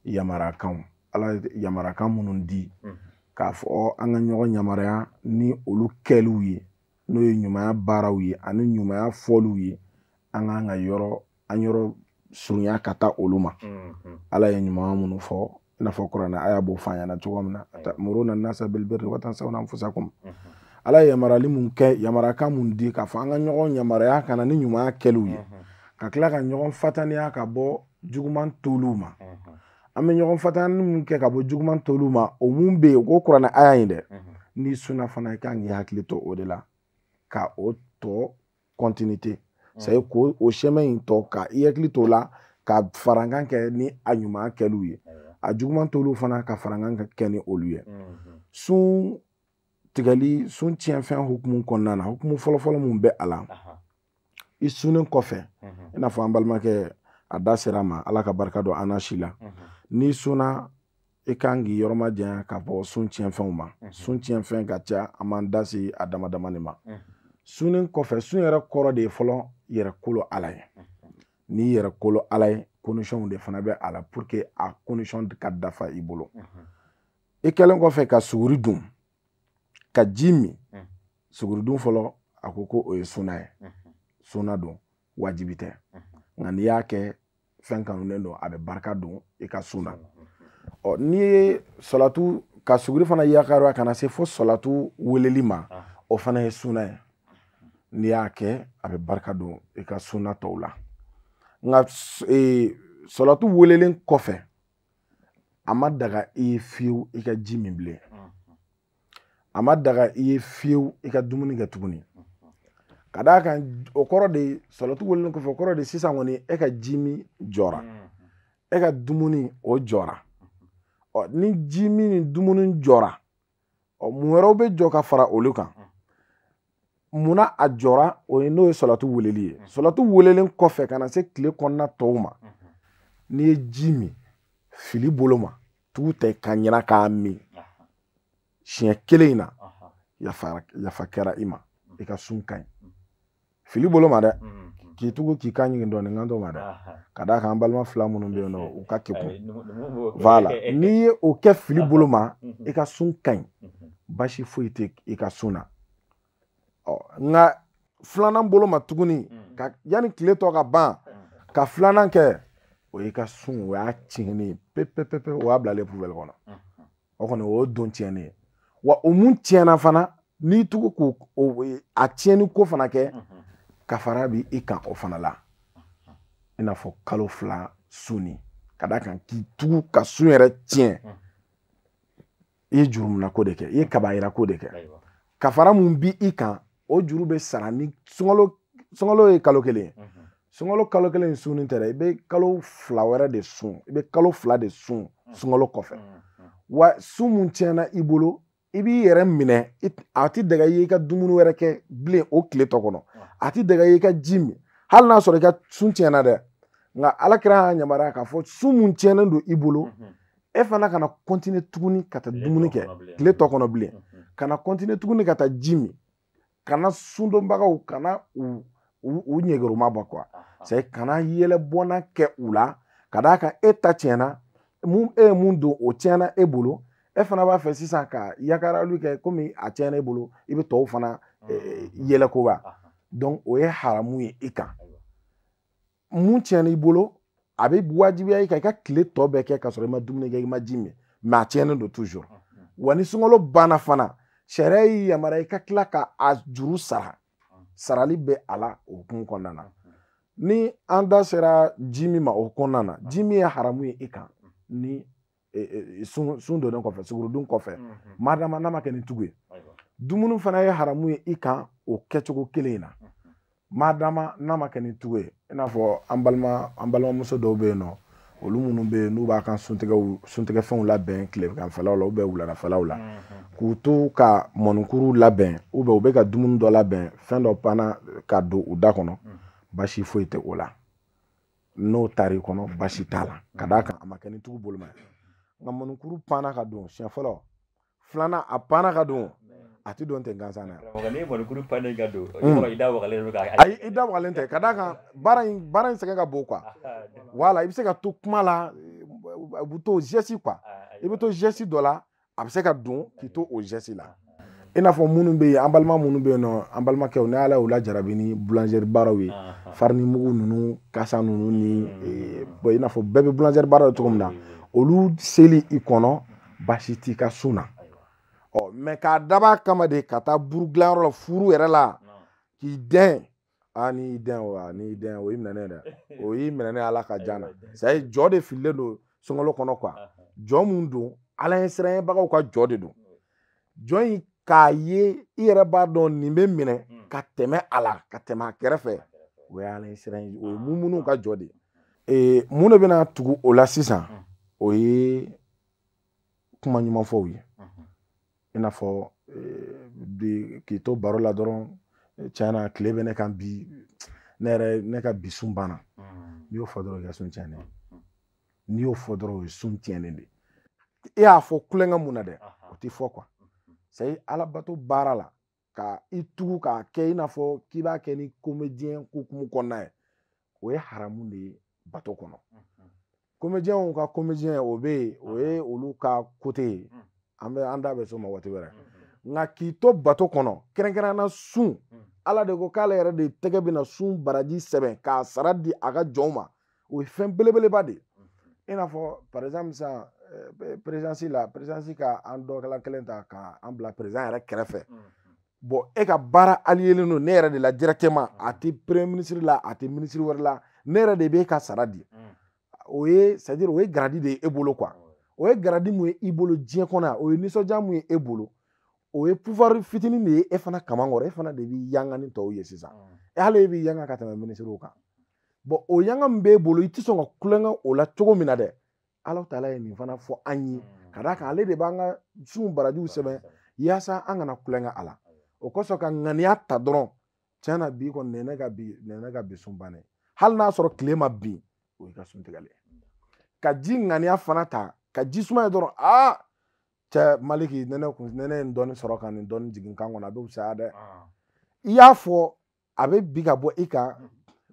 yamarakanw ala yamarakan minnu di mm. k'a fɔ an ka ɲɔgɔn yamaraya ni olu kɛliw ye n'o ye ɲumanya baaraw ye ani ɲumanya fɔliw ye an k'an ka yɔrɔ an yɔrɔ surunya ka taa olu ma mm-hmm. ala ye ɲuman minnu fɔ i n'a fɔ kuranɛ a y'a b'o fɔ an ɲɛna cogo min na mm. muru na nasa bilibiri wa ala ye yamarali mun kɛ yamarakan mun di k'a fɔ an ka ɲɔgɔn yamaraya ka mhm. na mhm. ni ɲumanya kɛliw ye ka tila ka ɲɔgɔn fataniya ka bɔ juguman toliw ma an bɛ ɲɔgɔn fatani mun kɛ ka bɔ juguman toliw ma o mun bɛ yen o kuranɛ aya in dɛ n'i sunna fana i kan k'i hakili to o de la ka o tɔ continuité mhm. c'est à dire k'o o chemin in tɔ ka i hakili to o la ka farankan kɛ ni a ɲuman kɛliw ye a juguman t'olu fana ka farankan kɛ ni olu ye sun tigɛli sun tiɲɛfɛn hukumu kɔnɔna na hukumu fɔlɔfɔlɔ mun bɛ a la i sunnen kɔfɛ i n'a fɔ an balimakɛ a da sera a ma ala ka barika don an na si la n'i sunna i kan k'i yɔrɔ majanya ka bɔ sun tiɲɛfɛnw ma sun tiɲɛfɛn ka ca an b'an da se a dama dama nin ma sunnen kɔfɛ sun yɛrɛ kɔrɔ de ye fɔlɔ yɛrɛkolo ala ye n'i yɛrɛkolo ala ye conditionw de fana bɛ a la pour que a condition ka dafa i bolo i kɛlen kɔfɛ ka suguri dun ka ji min sugorodun fɔlɔ a ko ko o ye suna ye suna don wajibi tɛ nka n'i y'a kɛ fɛn kanunen don a bɛ barika don i ka sun na ɔ n'i ye sɔlatu ka suguri fana yakariya ka na se fo sɔlatu weleli ma o fana ye sunna ye n'i y'a kɛ a bɛ barika don i ka sunna tɔw la nka e, sɔlatu welelen kɔfɛ a ma daga i ye fiyewu i ka ji min bilen a ma daga i ye fiyewu i ka dumuni kɛ tuguni ka d'a kan o kɔrɔ de salati wololen kɔfɛ o kɔrɔ de sisan kɔni e ka jimi jɔra e ka dumuni o jɔra ɔ ni jimi ni dumuni jɔra ɔ mun wɛrɛw bɛ jɔ ka fara olu kan munna a jɔra o ye n'o ye salati weleli ye salati welelen kɔfɛ ka na se tile kɔnɔna tɔw ma n'i ye ji min fili bolo ma tugu tɛ ka ɲina k'a min siɲɛ kelen in na yafa kɛra i ma i ka sun ka ɲi fili bolo ma dɛ k'i tugu k'i ka ɲigin dɔɔni kan to ma dɛ ka d'a kan an balima fila minnu bɛ yen nɔ u ka kekun voilà n'i ye o kɛ fili bolo ma i ka sun ka ɲi basi foyi tɛ i ka sun na ɔ nka filanan bolo ma tuguni mm. ka yanni tile tɔ ka ban mm. ka filanan kɛ o y'i ka sun o y'a tiɲɛnen ye pepepepe o y'a bilalen pubɛli kɔnɔ o kɔni o y'o don tiɲɛnen ye wa o mun tiɲɛna fana n'i tugu k'o a tiɲɛni ko fana kɛ kafara bi i kan o fana la i n'a fɔ kalo fila su ni ka d'a kan k'i tugu ka sun yɛrɛ tiɲɛ i ye jurumunako de kɛ i ye kabayirako de kɛ kafara mun bi i kan o juru bɛ sara ni sunkalo sunkalo ye kalo kelen ye sunkalo kalo kelen in sunni tɛ dɛ i bɛ kalo fila wɛrɛ de sun i bɛ kalo fila de sun sunkalo kɔfɛ wa sun mun tiɲɛna i bolo i b'i yɛrɛ minɛ a ti daga i ka dumuni wɛrɛ kɛ bilen o tile tɔ kɔnɔ a ti daga i ka ji min hali n'a sɔrɔ i ka sun tiɲɛna dɛ nka alakira y'a yamaruya k'a fɔ sun mun tiɲɛnen don i bolo e fana kana kɔntine tuguni ka taa dumuni kɛ tile tɔ kɔnɔ bilen kana kɔntine tuguni ka taa ji min kana sundonbagaw kana u u ɲɛgɛrɛma bɔ kuwa c'est kana yɛlɛbɔnna kɛ u la ka d'a kan e ta tiɲɛna mun e ye mun don o tiɲɛna e bolo e fana b'a fɛ sisan ka yakarali kɛ komi a tiɲɛna i bolo i bɛ tɔw fana mm, e, mm, mm. yɛlɛkoba donc o ye haramu ye i kan mun tiɲɛna i bolo a bɛ wajibiya i kan i ka tile tɔ bɛɛ kɛ ka sɔrɔ i ma dumuni kɛ i ma ji min mɛ a tiɲɛnen don toujours wa ni sunkalo banna fana sariya y'i yamaruya i ka tila ka juru sara sarali bɛ a la o hukumu kɔnɔna na ni an da sera ji min ma o kɔnɔna na ji min ye haramu ye i kan ni Eh, eh, sun sun donnen kɔfɛ sukorodun kɔfɛ madama n'a ma kɛ ni tugu ye dumuni fana ye haramu ye i kan o kɛcogo kelen in na madama n'a ma kɛ ni tugu ye i n'a fɔ an balima an balimamuso dɔw bɛ yen nɔ olu minnu bɛ yen n'u b'a kan suntigɛw suntigɛfɛnw labɛn tileganfɛlaw la wuladafɛlaw la k'u to ka mɔnikuru labɛn u bɛ u bɛ ka dumuni dɔ labɛn fɛn dɔ panna ka don u da kɔnɔ basi foyi tɛ o la n'o taar'i kɔnɔ basi t'a la ka d'a kan a ma kɛ ni tugu boloma ye nka mɔnikuru panna ka don siɲɛ fɔlɔ filanan a panna ka don a tɛ don ten gansan na. karamɔgɔ ni mɔnikuru pannen ka don o hmm. kɔrɔ i da wagalen don ka. ayi i da wagalen tɛ ka d'a kan baara in baara in sɛgɛn ka bon kuwa wala i bɛ se ka to kuma la u bɛ to zɛsi kuwa ah, i bɛ to zɛsi dɔ la a bɛ se ka don k'i to o zɛsi la. i n'a fɔ minnu bɛ yen an balima minnu bɛ yen nɔ an balimakɛw ni ala y'u lajarabi ni boulangerie baaraw ye farini mugu ninnu kasa ninnu ni hmm. bɔn i n'a fɔ bɛɛ bɛ boulangerie baara la cogo min na. olu seli i kɔnɔ baasi t'i ka sun na ɔ mɛ k'a dab'a kama de ka taa buru dilanyɔrɔ la furu yɛrɛ la k'i dɛn a n'i dɛn o a n'i dɛn o y'i minɛ ne dɛ o y'i minɛ ne ala ka jan na sayi jɔ de fililen don sunkalo kɔnɔ kuwa jɔ mun don ala ye siranyɛbagaw ka jɔ de don jɔ in k'a ye i yɛrɛ b'a dɔn nin bɛ minɛ ka tɛmɛ a la ka tɛmɛ a kɛrɛfɛ o y'ala siran ye o ye munumunu ka jɔ de ye mun de bɛna tugu o la sisan. o ye kuma ɲumanfɔw ye i n'a fɔ eh, bi k'i to baro la dɔrɔn eh, tiɲɛna tile bɛ ne kan bi ne yɛrɛ ne ka bi sun banna n'i y'o fɔ dɔrɔn i ka sun tiɲɛnen n'i y'o fɔ dɔrɔn o ye sun tiɲɛnen de e y'a fɔ kulonkɛ mun na dɛ o t'i fɔ kuwa sayi alabato baara la ka i tugu k'a kɛ i n'a fɔ k'i b'a kɛ ni komediyɛn hukumu kɔnɔna ye o ye haramu de ye bato kɔnɔ komejiyɛnw ka komejiyɛn o bɛ yen o ye olu ka kote ye an bɛ an da bɛ s'o ma waati wɛrɛ nka k'i to bato kɔnɔ kɛrɛnkɛrɛnnenya sun ala de ko k'ale yɛrɛ de tɛgɛ bɛna sun baraji sɛbɛn k'a sara di a ka jɔnw ma o ye fɛn belebeleba de ye i n'a fɔ par exemple sisan euh, perezansi la perezansi ka an dɔkɛla kelen ta ka an bila perezan yɛrɛ kɛrɛfɛ bɔn e ka baara aliyelen don ne yɛrɛ de la directement a tɛ premier ministre la a tɛ ministre wɛrɛ la ne yɛrɛ de b'e ka sara di. Mm. o ye c'est à dire o ye garadi de ye e bolo quoi o ye garadi mun ye i bolo diɲɛ kɔnɔ yan o ye nisɔndiya mun ye e bolo o ye pouvoir fitinin de ye e fana kaman kɔrɔ e fana de b'i yanga ni tɔw ye sisan e hali e b'i yanga ka tɛmɛ minisiriw kan bɔn o yanga min b'e bolo i tɛ sɔn ka kulonkɛ o la cogo min na dɛ ala taala ye nin fana fɔ an ye ka d'a kan ale de b'an ka sun barajiw sɛbɛn yaasa an kana kulonkɛ a la o kosɔn ka ŋaniya ta dɔrɔn tiɲɛ na bi kɔni nin ye ne ka bi nin ye ne ka bi sun bannen hali n'a sɔrɔ tile ma bin o y'i ka sun tigɛli ye ka ji ŋaniya fana ta ka ji suma ye dɔrɔn aa cɛ maliki nɛnɛ kun nɛnɛ ye dɔɔni sɔrɔ kan nin dɔɔni jigin kan kɔnɔ a bɛ fisaya dɛ i y'a fɔ a bɛ bi ka bɔ i kan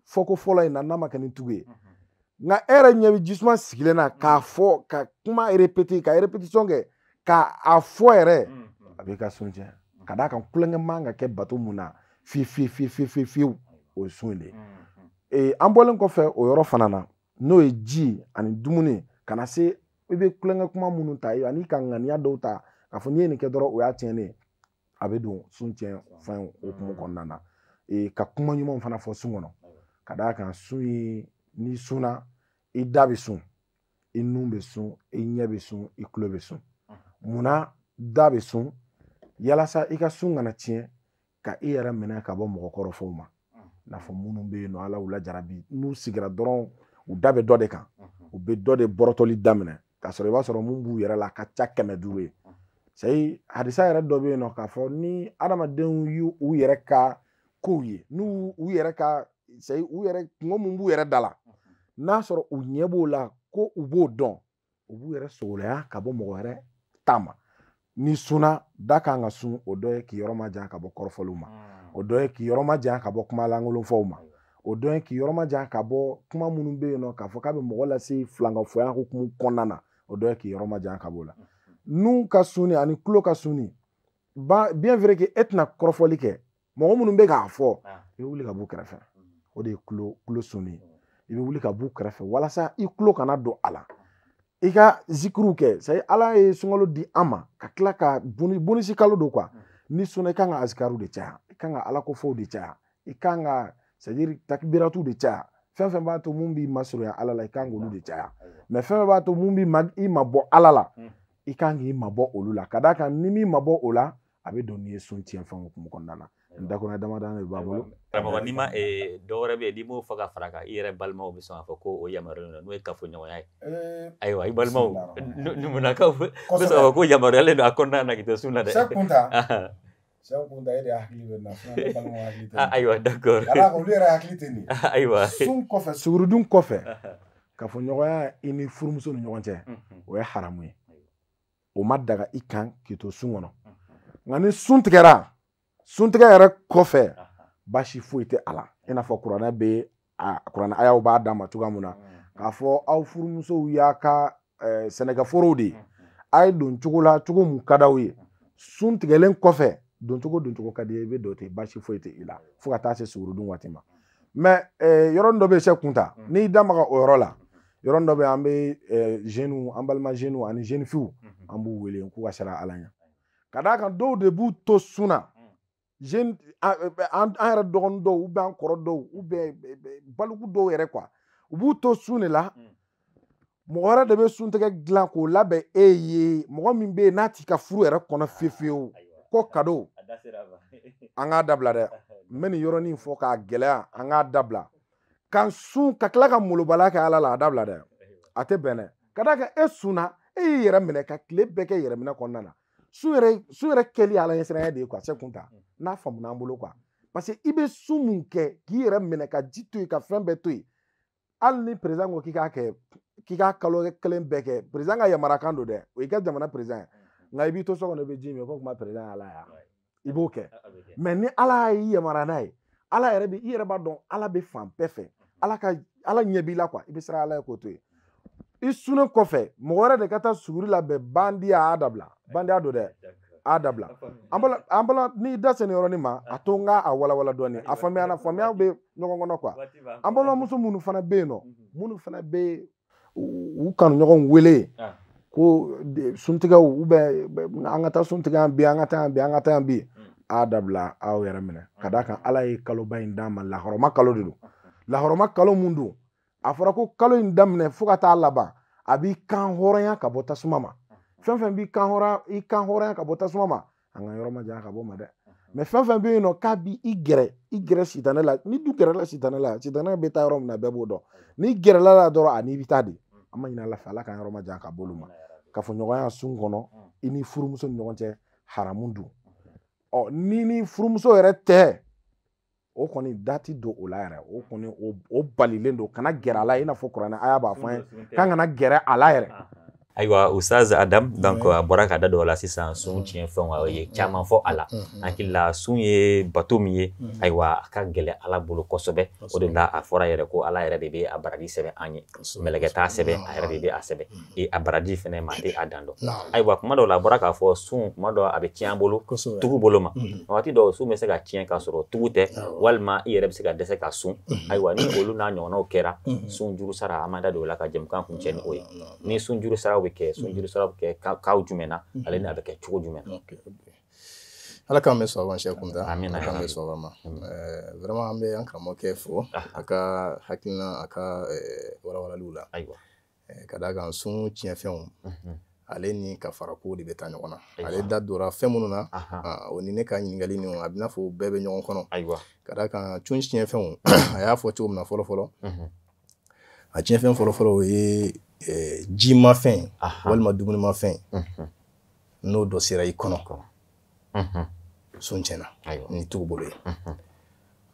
fɔko fɔlɔ in na n'a ma kɛ ni tugu ye nka e yɛrɛ ɲɛ bɛ jisuma sigilen na k'a fɔ ka kuma répété ka répétition kɛ k'a fɔ yɛrɛ a b'i ka sun tiɲɛ ka d'a kan kulonkɛ man ka kɛ bato mun na fiyewu fiyewu fiyewu fiyewu fiyewu o ye sun de ye an bɔlen kɔfɛ o yɔrɔ fana na n'o ye ji ani dumuni ka na se i bɛ kulonkɛ kuma minnu ta ani ka ŋaniya dɔw ta k'a fɔ n'i ye nin kɛ dɔrɔn o y'a tiɲɛnen ye a bɛ don sun tiɲɛ fɛn hokumu hmm. kɔnɔna na ee ka kuma ɲumanw fana fɔ sun kɔnɔ ka d'a kan sun ye n'i sunna i da bɛ sun i nun bɛ sun i ɲɛ bɛ sun i tulo bɛ sun hmm. munna da bɛ sun yalasa i ka sun kana tiɲɛ ka i yɛrɛ minɛ ka bɔ mɔgɔkɔrɔfɔw ma i hmm. n'a fɔ minnu bɛ yen nɔ ala y'u lajarabi n'u sigira dɔrɔn u da bɛ dɔ de kan u bɛ dɔ de bɔrɔtɔli daminɛ k'a sɔrɔ i b'a sɔrɔ mun b'u yɛrɛ la a ka ca kɛmɛ duuru ye sayi hadisa yɛrɛ dɔ bɛ yen nɔ k'a fɔ ni adamadenw y'u u yɛrɛ ka kow ye n'u u yɛrɛ ka sayi u yɛrɛ kungo min b'u yɛrɛ da la n'a sɔrɔ u ɲɛ b'o la ko u b'o dɔn u b'u yɛrɛ sogolaya ka bɔ mɔgɔ wɛrɛ ta ma ni sunna da kan ka sun o dɔ ye k'i yɔrɔ majanya ka bɔ kɔrɔfɔliw ma o dɔ ye k'i yɔrɔ majanya ka bɔ kuma lankolon fɔw ma o dɔ ye k'i yɔrɔ ma jan ka bɔ kuma minnu bɛ yen nɔ k'a fɔ k'a bɛ mɔgɔ lase filankanfoya hukumu kɔnɔna na o dɔ ye k'i yɔrɔ ma jan ka b'o la nun ka sunni ani tulo ka sunni ba bien vrai que e tɛna kɔrɔfɔli kɛ mɔgɔ minnu bɛ k'a fɔ ah. i bɛ wuli ka b'u kɛrɛfɛ o de ye tulo tulo sunni ye i bɛ wuli ka b'u kɛrɛfɛ walasa i tulo kana don a la i ka zikiriw kɛ c'est à dire ala ye sunkalo di an ma ka tila ka bonisi kalo don quoi n'i sɔnna i kan ka azikariw de caya i kan ka alakofɔw de caya i kan ka c'est-à-dire takibiratu de caya fɛn fɛn b'a to mun b'i masurunya ala la i kan k'olu de caya mɛ fɛn fɛn b'a to mun b'i ma i mabɔ ala la i kan k'i mabɔ olu la ka d'a kan ni m'i mabɔ o la a bɛ don n'i ye sun tiɲɛ fɛn hukumu kɔnɔna na nin dakɔnɔ damadama de b'a bolo. karamɔgɔ n'i ma dɔ wɛrɛ bɛ yen n'i m'o fɔ ka fara a kan i yɛrɛ balimaw bɛ sɔn k'a fɔ ko o yamaruyalen don n'o ye kafoɲɔgɔnya ye. ayiwa i balimaw numunakaw bɛ sɔn k'a fɔ ko yamaruyalen don a kɔnɔna na k'i to sun na dɛ. sɛ kun ta Sɛn kun da e de hakili bɛ na sinon ne balimaw hakili tɛ nin ye. Ayiwa d'accord ka d'a kan olu yɛrɛ hakili tɛ nin ye. Ayiwa sun kɔfɛ sugurudun kɔfɛ kafoɲɔgɔnya i ni furumuso ni ɲɔgɔn cɛ o ye haramu ye o ma daga i kan k'i to sun kɔnɔ nka ni sun tigɛra suntigɛ yɛrɛ kɔfɛ baasi foyi tɛ a la i n'a fɔ kuranɛ bɛ a kuranɛ ayaw b'a d'an ma cogoya min na k'a fɔ aw furumusow y'a ka sɛnɛkɛforow de ye a' ye don cogo la cogo mun ka d'aw ye sun tigɛlen kɔfɛ doncogo doncogo ka di i bɛ dɔ ten basi foyi tɛ i la fo ka taa se sugorodun waati ma mɛ yɔrɔnin dɔ bɛ yen sɛ kunta n'i da maga o yɔrɔ la yɔrɔnin dɔ bɛ yen an bɛ zenu an balima zenu ani zenifiw an b'u wele k'u ka siran ala ɲɛ ka d'a kan dɔw de b'u to sun na an yɛrɛ dɔgɔnin dɔw an kɔrɔ dɔw baliku dɔw yɛrɛ kuwa u b'u to sun de la mɔgɔ wɛrɛ de bɛ suntigɛ dilan k'o labɛn e ye mɔgɔ min bɛ yen n'a t'i ka furu yɛrɛ kɔnɔ fiyewu ko kado *laughs* an k'a dabila dɛ *laughs* n bɛ nin yɔrɔnin fɔ k'a gɛlɛya an k'a dabila ka sun ka tila ka molobaliya kɛ ala la a dabila dɛ a tɛ bɛn dɛ ka d'a kan e sunna e y'i yɛrɛ minɛ ka tile bɛɛ kɛ yɛrɛminɛ kɔnɔna na sun yɛrɛ sun yɛrɛ kɛli ala ɲɛsiranya de ye kuwa se kun ta n'a faamuna an bolo kuwa parce que i bɛ sun mun kɛ k'i yɛrɛ minɛ ka ji to yen ka fɛn bɛɛ to yen hali ni perezan ko k'i k'a kɛ k'i k'a kalo kelen bɛɛ kɛ perezan ka yamara kan don dɛ o y'i ka jamana perezan ye nka i b'i to so kɔnɔ i bɛ ji min ko kuma perezidan ala ya i b'o kɛ mɛ ni ala y'i yamara n'a ye ala yɛrɛ bɛ i yɛrɛ b'a dɔn ala bɛ fan bɛɛ fɛ mhm. ala ka ala ɲɛ b'i la kuwa i bɛ siran ala ye k'o to yen i sunnen kɔfɛ mɔgɔ wɛrɛ de ka taa suguri labɛn bandiya a y'a dabila bandiya don dɛ a y'a dabila an bala an bala n'i da se nin yɔrɔnin ma a ah. to n k'a a walawala dɔɔni a faamuyana faamuya bɛ ɲɔgɔn kɔnɔ kuwa an balimamuso minnu fana bɛ yen nɔ minnu mhm. fana bɛ u kanuɲɔgɔnw wele ah. ko suntigɛw an ka suntiga suntigɛ bi an ka bi an ka bi hmm. a dabila aw yɛrɛ ya alai hmm. ka d'a kan ala yi kalo in d'an ma horoma kalo de la *laughs* horoma kalo mundu don a ko kalo in daminɛ fo ka taa kan horanya ka bota tasuma ma fem b'i kan hora i kan horanya ka bota tasuma ma an ma ja ka bo ma fem k'a bi i igre i la ni du la sitana la sitana be ta rom na be bodo n'i gere la la doro ani an ma ɲini ala fɛ ala k'an yɔrɔ ma jan ka bolo ma kafoɲɔgɔnya sun kɔnɔ mm. i ni furumuso ni ɲɔgɔn cɛ haramu dun mm-hmm. ɔ ni ni furumuso yɛrɛ tɛ o kɔni da ti don o la yɛrɛ o kɔni o balilen don kana gɛrɛ a la i n'a fɔ kuranɛ aya b'a fɔ an ye k'an kana gɛrɛ a la yɛrɛ ah. ayiwa usaza adam ya. donc a euh, bɔra ka da dɔ la sisan sun hmm. fon wa euh, ye chama hmm. fo ala hmm. la sun ye bato min ye ayiwa a ka gele ala bulu kosobe o de la afora yere ko ala yere bebe bɛ a baraji sɛbɛn an ye mɛlɛkɛ t'a a a e a baraji fɛnɛ maa tɛ a kuma dɔw la a ya k'a sun kuma dɔ abe bɛ bulu an bolo tugu ma wagati sun me se ka tiɲɛ k'a soro tugu te walima i yɛrɛ se ka dɛsɛ ka sun ayiwa ni bulu n'a kera, kɛra sun juru sara an ma la ka jemkan kun ya cɛ ni ni sun juru sara bɛ kɛ sunjiri mm. sara bɛ kɛ kaw jumɛn na mm-hmm. ale ni a bɛ kɛ cogo jumɛn na ala k'an bɛ sɔrɔba siya kunta ala k'an bɛ sɔrɔba ma vraiment an bɛ an karamɔgɔkɛ fo ah, ah. a ka hakilina a ka walawalaliw la ka d'a kan sun tiɲɛfɛnw ale ni ka fara ko de bɛ taa ɲɔgɔn na ale da dora fɛn minnu na o ni ne ka ɲininkali ni a bɛ fɔ bɛɛ bɛ ɲɔgɔn kɔnɔ ka d'a kan cun tiɲɛfɛnw *coughs* a y'a fɔ cogo min na fɔlɔ a tiɲɛfɛn fɔlɔ o ye ji mafɛn walima dumuni mafɛn n'o dɔ sera i kɔnɔ so tiɲɛna ni t'u bolo ye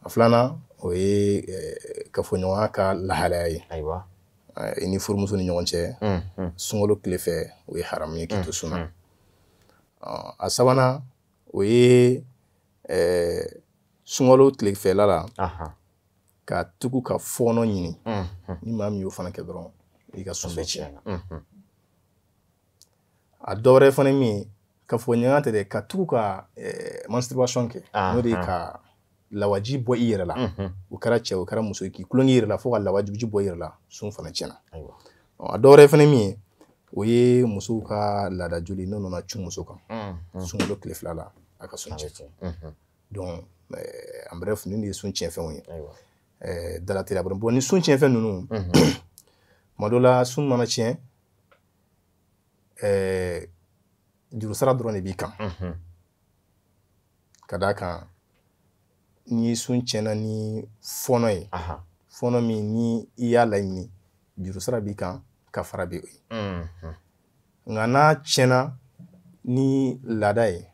a filanan o ye kafoɲɔgɔnya ka lahalaya ye i ni furumuso ni ɲɔgɔn cɛ sunkalo tile fɛ o ye haramu ye k'i to sun na a sabanan o ye sunkalo tilefɛla la ka tugu ka fɔɔnɔ ɲini ni maa min y'o fana kɛ dɔrɔn Mm-hmm. i ka eh, ah, ah. mm-hmm. sun bɛ tiɲɛ a dɔ wɛrɛ fana ye min ye kafoɲɔgɔnya tɛ dɛ ka tugu ka masturbation kɛ n'o de ye ka lawaji bɔ i yɛrɛ la o kɛra cɛ o kɛra muso ye k'i tulonkɛ i yɛrɛ la fo ka lawaji bɔ i yɛrɛ la sun fana tiɲɛna a dɔ wɛrɛ fana min ye o ye musow ka laada joli n'o nana cun muso kan sunkalo tile fila la a ka sun tiɲɛ donc en bref nin de ye sun tiɲɛ fɛnw ye dalatɛla bɔn ni sun tiɲɛ fɛn ninnu madola sun mana tiɲɛ eh, jurusara dɔrɔn ne b'i kan ka d'a kan ni sun tiɲɛna ni fɔɔnɔ ye fɔɔnɔ min ni i y'a laɲini jurusara b'i kan ka fara bɛ ye nka n'a tiɲɛna ni laada ye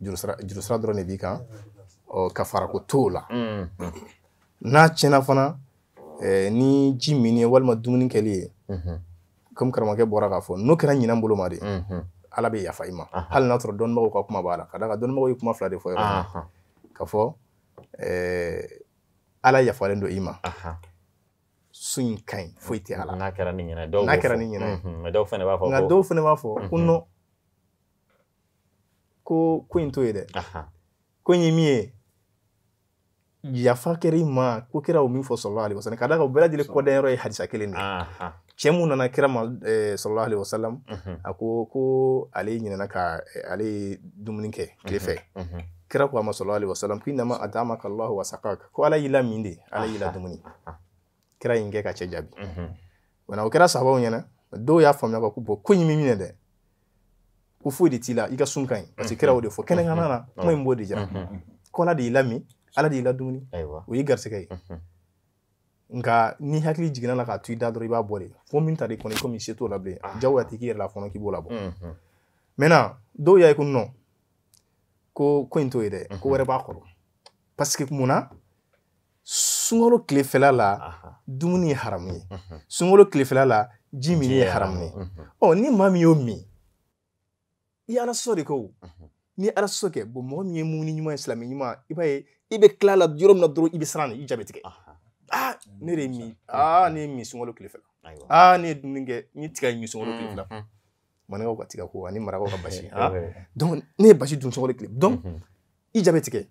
jurusara dɔrɔn de b'i kan ɔ ka farako t'o la n'a tiɲɛna fana Eh, ni ji minni walima dumuni kɛli ye comme karamɔgɔkɛ bɔra k'a fɔ n'o kɛra ɲinan bolo ma de ala bɛ yafa i ma hali n'a sɔrɔ dɔnnibagaw ka kuma b'a la ka d'a kan dɔnnibagaw ye kuma fila de fɔ yɔrɔ ka fɔ eh, ala yafalen don i ma so in ka ɲi foyi tɛ a n'a kɛra ni ɲinan dɔw n'a kɛra ni ɲinan ye dɔw fana b'a fɔ nka dɔw fana b'a fɔ ko non ko ko in to ye dɛ ko in ye min ye yafa kɛra i ma ko kira o min fɔ sɔlɔlɔ alayi wasalam ka da kan o bɛɛ lajɛlen kɔdɛn ye halisa kelen de ye cɛ mun nana kira ma eh, sɔlɔlɔ alayi wasalam mhm. a ko ko ale ɲinɛna ka eh, ale ye dumuni mhm. kɛ tile fɛ mhm. kira ko a ma sɔlɔlɔ alayi wasalam k'i nama a dama ka lɔhɔ wasaka ko ala y'i la min de ala y'i la dumuni kira in kɛ ka cɛ jaabi wala o kɛra sahabaw ɲɛna dɔw y'a faamuya ko bɔn ko in bɛ minɛ dɛ ko foyi de t'i la i ka sun ka ɲi parce que kira o de fɔ kɛnɛ kana na kuma in b'o de jira ko ala de y'i lami ala de y'i ladumuni o y'i garisɛgɛ ye nka ni hakili jiginna la k'a to i da dɔrɔn i b'a bɔ de fo min ta de kɔni komi se t'o la bilen ah. jagoya t'i k'i yɛrɛ la fɔnɔ k'i b'o labɔ maintenant dɔw y'a ye ko non ko ko in t'o ye dɛ ko wɛrɛ b'a kɔrɔ parce que mun na sunkalo tilefɛla la dumuni ye haramu ye sunkalo tilefɛla la ji min ye haramu ye ɔ ni maa min y'o min i ye ala sɔsɔ de kɛ o n'i ye ala sɔsɔ kɛ bon mɔgɔ min ye mumuni ɲuman ye silamɛ ɲuman i b'a ye i bɛ tila la yɔrɔ min na dɔrɔn i bɛ siran de i jaabi tigɛ aa ah, ne de ye min aa ah, ne ye min sunkalo tile fila aa ah, ne ye dumuni kɛ ni tiga ye min sunkalo tile fila maninkaw ka tiga ko ani marakaw ka basi *laughs* donc ne ye basi dun sunkalo tile donc i jaabi tigɛ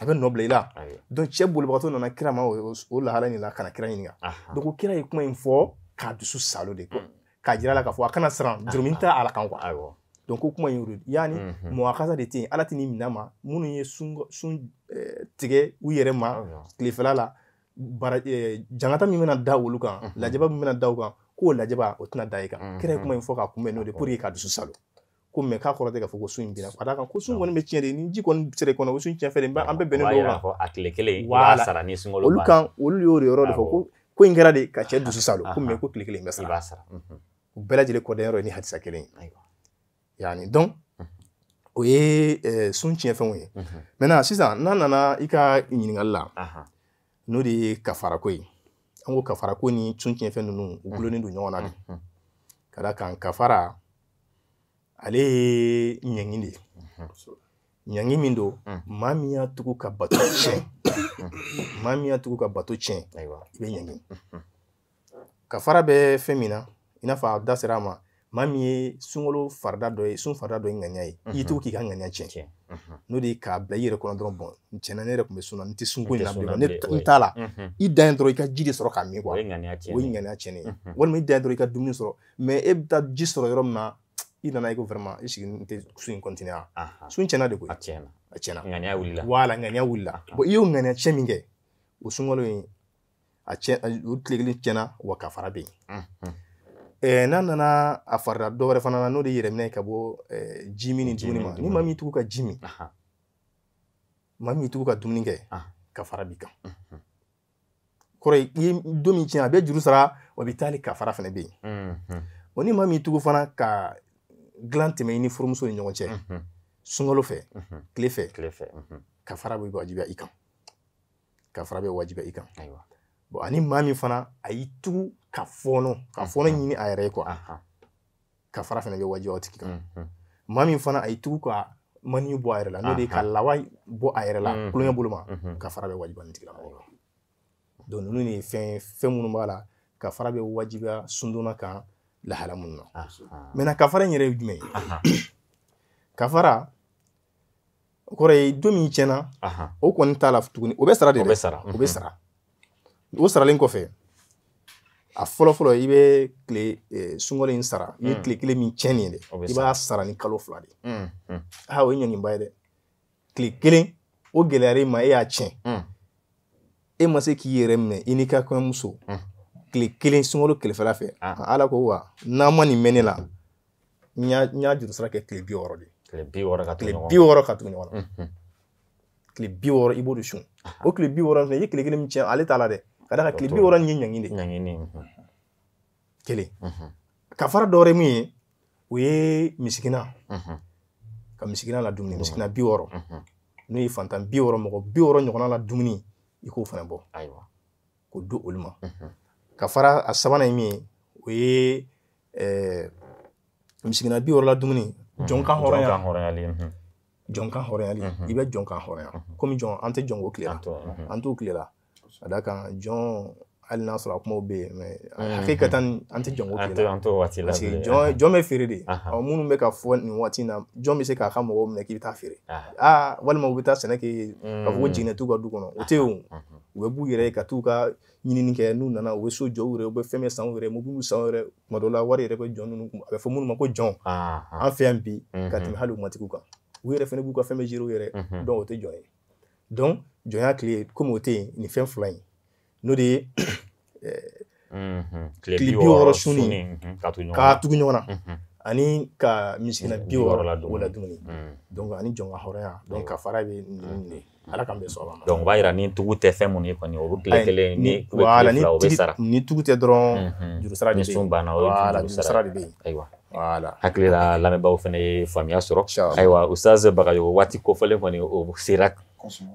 a bɛ nɔ bila i la donc cɛ bolibagatɔ nana kira ma o lahala in la kana kira ɲininka donc o kira ye kuma in fɔ k'a dusu salo de mm. k'a jira a la k'a fɔ a kana siran jurumu t'a la kan quoi donc o kuma in y'o de mɔgɔ kasa de tɛ yen ala tɛ nin minɛ ma minnu ye sun sun tigɛ u yɛrɛ ma tilefɛla la euh, ah, bara euh, jangata min bɛna da olu kan lajaba min bɛna da o kan k'o lajaba o tɛna da i kan kɛra kuma in fɔ k'a kunbɛn n'o de pour que ka dusu salo ko mɛ k'a kɔrɔ tɛ k'a fɔ ko sun in binna ka d'a kan ko sun kɔni bɛ tiɲɛ de ni ji kɔni sera i kɔnɔ ko sun tiɲɛ fɛ de an ah, bɛɛ bɛnnen don o kan a tile kelen i b'a sara ni sunkalo olu kan olu y'o de yɔrɔ de fɔ ko ko in kɛra de ka cɛ dusu salo ko ah, mɛ ko tile kelen bɛ sara i b'a sara bɛɛ lajɛlen kɔdanyɔrɔ ye ni halisa kelen ye yani don, o ye eh, sun tiɲɛ fɛnw ye maintenant sisan n'a nana i ka ɲininkali la uh -huh. n'o de ye kafarako ye an ko kafarako ni sun tiɲɛ fɛn ninnu u gulonnen don ɲɔgɔn na de ka da kan kafara ale ye ɲɛŋi de ye ɲangi min do maa min y'a tugu ka bato tiɲɛ maa min y'a tugu ka bato tiɲɛ i bɛ ɲangi ka bɛ fɛn min na i n'a fɔ a da sera a ma maa min ye sunkalo farida dɔ ye sun farida dɔ ye ŋaniya ye i t'o k'i ka ŋaniya tiɲɛ n'o de ye k'a bila i yɛrɛ kɔnɔ dɔrɔn bɔn tiɲɛna ne yɛrɛ tun bɛ sun na n tɛ sunko in na bilen ne n t'a la i dan ye dɔrɔn i ka ji de sɔrɔ k'a min kuwa o ye ŋaniya tiɲɛnen ye walima i dan ye dɔrɔn i ka dumuni sɔrɔ mɛ e bɛ taa ji sɔrɔ yɔrɔ min na i nana i ko vraiment i sigi n tɛ sun in continuer a sun tiɲɛna de koyi a tiɲɛna a tiɲɛna ŋaniya wulila voilà ŋaniya wulila bon i y'o ŋaniya tiɲɛ min kɛ o sunkalo in a tiɲɛ o tile kelen tiɲɛna wa kafara bɛ yen Eh, n'a nana a farida dɔ wɛrɛ fana na n'o de yɛrɛ minɛ ka bɔ eh, jimi ni dumuni ma ni mami min tugu ka ji min maa min tugu ka dumuni kɛ ka fara b'i kan kɔrɔ ye don min tiɲɛ a bɛ juru sara wa bi taali ka fara fana bɛ yen o ni maa tugu fana ka dilan tɛmɛ i ni furumuso ni ɲɔgɔn cɛ sunkalo fɛ tile fɛ ka fara bɛ wajibiya i kan ka fara bɛ wajibiya i kan ani mami fana a y'i tugu ka fɔɔnɔ ka fɔɔnɔ ɲini a yɛrɛ ye kuwa ka fara fɛnɛ bɛ wajibi aw tigi kan maa min fana a ye tugu ka mani bɔ a yɛrɛ la n'o de ye ka lawa bɔ a yɛrɛ la kulonkɛ bolo ma ka fara bɛ wajibiya nin tigilamɔgɔ kan donc ninnu de ye fɛn fɛn minnu b'a la ka fara bɛ wajibiya sundonna kan lahala minnu na maintenant kafara in yɛrɛ ye jumɛn ye kafara o kɔrɔ ye don min tiɲɛna o kɔni t'a la tuguni o bɛ sara de dɛ o bɛ sara o saralen kɔfɛ a fɔlɔfɔlɔ i bɛ tile eh, sunkalo in sara i ye tile mm. kelen min tiɲɛ nin ye dɛ i b'a sara ni kalo fila de ye mm, mm. aa o ye ɲɔniba ye dɛ tile kelen o gɛlɛyara i e ma e y'a tiɲɛ e ma se k'i yɛrɛ minɛ i n'i ka kɔɲɔmuso tile kelen sunkalo kɛrɛfɛla fɛ ah. ala ko wa n'a ma nin mɛn ne la n y'a juru sara kɛ tile bi wɔɔrɔ de tile bi wɔɔrɔ ka tugu ɲɔgɔn na tile bi wɔɔrɔ i b'o de sun o tile bi wɔɔrɔ fana i ye tile kelen min tiɲɛ ale t'a la dɛ kada ka tile bi nyi nyangi ye nyangi ɲangini mhm. kili mhm. ka fara dɔ wɛrɛ min misikina mhm. ka misikina la dumni misikina bi woro n'o fantan bi woro mɔgɔ bi wɔɔrɔ ɲɔgɔnna la dumni iko fana bo aywa k'o di ulma ma ka fara a sabanan ye misikina bi woro la jonka jɔnkan hɔrɔnya jɔnkan hɔrɔnyali jonka hɔrɔnyali komi jonka ante jonka o kliya la Ada d'a kan jɔn hali n'a sɔrɔ a kumaw bɛ yen mɛ hmm, hakikatan hmm. an tɛ jɔn ko kelen an t'o waati la parce que jɔn jɔn bɛ feere de ɔ minnu bɛ ka fɔ nin waati in na jɔn bɛ se k'a ka mɔgɔw minɛ k'i bɛ taa feere aa walima u bɛ taa sɛnɛ k'e hmm. k'a fɔ ko jiginɛ t'u ka du kɔnɔ o tɛ yen o u bɛ b'u yɛrɛ ye ka t'u ka ɲinini kɛ n'u nana u bɛ so jɔ u yɛrɛ u bɛ fɛn bɛɛ san u yɛrɛ mobiliw san u yɛrɛ tuma dɔw la wari yɛrɛ bɛ jɔn ninnu kun a bɛ fɔ minnu ma ko jɔn an fɛ yan bi ka tɛmɛ hali u matigiw kan u yɛrɛ fana b'u ka fɛn bɛɛ gérer u yɛrɛ donc o tɛ jɔn ye Donc, je vais créer une communauté, une femme fɛn Nous, de ye tile bi wɔɔrɔ sunni k'a tugu ɲɔgɔn ani ka misikina bi wɔɔrɔ la mhm. donc ani donc ka fara bɛ nin ala k'an bɛn sɔgɔma donc b'a yira ni tugu tɛ fɛn mun ye kɔni o bɛ tile ni u bɛ tile fila o bɛ sara. ni tugu tɛ dɔrɔn jurusara de ni sun banna o Voilà. hakili la lamɛnbaaw fana ye faamuya sɔrɔ ayiwa ustaz bagayo waati kofɔlen kɔni o sera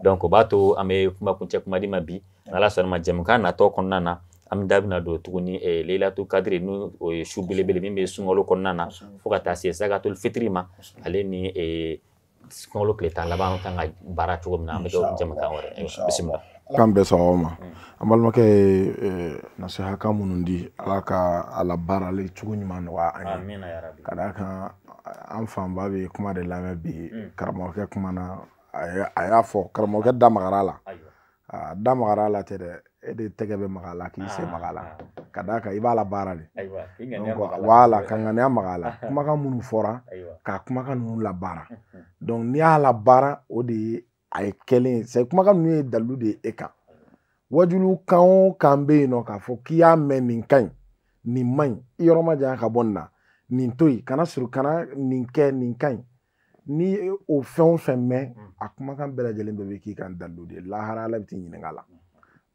donc o b'a to an bɛ kuma kuncɛ kuma ma bi n'ala sɔnna ma jɛmukan natɔ kɔnɔna na an da bɛna don tuguni leilatu kadiri n'o ye su belebele min bɛ sunkalo kɔnɔna na fo ka taa se sagatul fitiri ma ale ni eh, sunkalo tan laban kan ka baara cogo min na an bɛ dɔ jɛmukan wɛrɛ bisimila k'an bɛɛ sababu ma an balimakɛ ye eh, nasihakan minnu di ala ka a labaarali cogo ɲuman nɔgɔya an ye ka d'a kan an fanba bɛ kuma de lamɛn bi mm. karamɔgɔkɛ kuma na a y'a fɔ karamɔgɔkɛ da magara la da magara la tɛ dɛ e de tɛgɛ bɛ maga la k'i sen ah, maga la ah. ka d'a kan i b'a la baara de wala ka ŋaniya maga la *laughs* kumakan minnu fɔra ka kumakan ninnu labaara n'i y'a labaara o de ye a ye kelen ye kumakan ninnu ye dalilu de ye e kan wajulu kan o kan bɛ yen nɔ k'a fɔ k'i y'a mɛn nin ka ɲi nin man ɲi i yɔrɔ ma janya ka bɔ nin na nin to yen kana suru kana nin kɛ nin ka ɲi n'i ye o fɛn o fɛn mɛn a kumakan bɛɛ lajɛlen bɛɛ bɛ k'i kan dalilu de ye lahara ala bɛ t'i ɲininka a la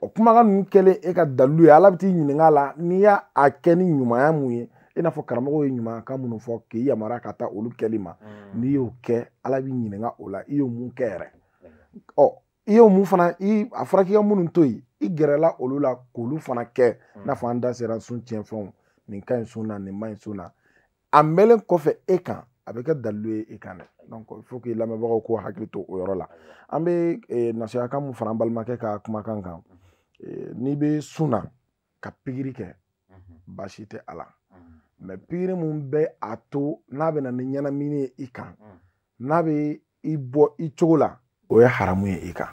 o kumakan ninnu kɛlen e ka dalilu ye ala bɛ t'i ɲininka a la n'i y'a kɛ ni ɲumanya mun ye i n'a fɔ karamɔgɔw ye ɲuman kan minnu fɔ k'i yamaruya ka taa olu kɛli ma mm. n'i y'o kɛ ala b'i ɲininka o la i y'o mun kɛ yɛrɛ ɔ i y'o mun fana i a fɔra k'i ka minnu to yen i gɛrɛla olu la k'olu fana kɛ n'a fɔ an da sera sun tiɲɛfɛnw nin ka ɲi sun na nin man ɲi sun na a mɛnlen kɔfɛ e kan a bɛ kɛ dalilu ye e kan dɛ donc il faut que lamɛnbagaw k'u hakili to o yɔrɔ la an bɛ eh, nasihakan mun fara an balimakɛ ka kumakan kan eh, n'i bɛ sun na ka pikiri kɛ baasi tɛ a la mɛ pikiri mun bɛ a to n'a bɛ na ni ɲɛnamini ye i kan n'a bɛ i bɔ i cogo la. o ye haramu ye i kan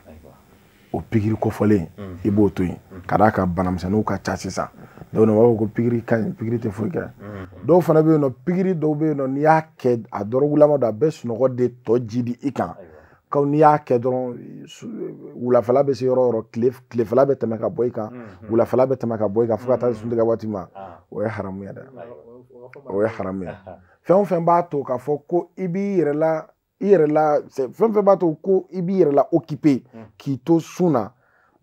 o pikiri kofɔlen i b'o to yen ka d'a kan banamisɛnninw ka ca sisan dɔw b'a fɔ ko pikiri ka ɲi pikiri tɛ foyi kɛ dɔw fana bɛ yen nɔ pikiri dɔw bɛ yen nɔ n'i y'a kɛ a dɔrɔgulama don a bɛ sunɔgɔ de tɔ ji di i kan kaw n'i y'a kɛ dɔrɔn wulafɛla bɛ se yɔrɔ o yɔrɔ tilefɛla bɛ tɛmɛ ka bɔ i kan wulafɛla bɛ tɛmɛ ka bɔ i kan fo ka taa se suntigɛ waati ma ah. o ye haramu ye dɛ o ye haramu ye fɛn o fɛn b'a to k'a fɔ ko i b'i yɛrɛ la i yɛrɛ la fɛn fɛn b'a to ko i b'i yɛrɛ la okipe mm. k'i to sun na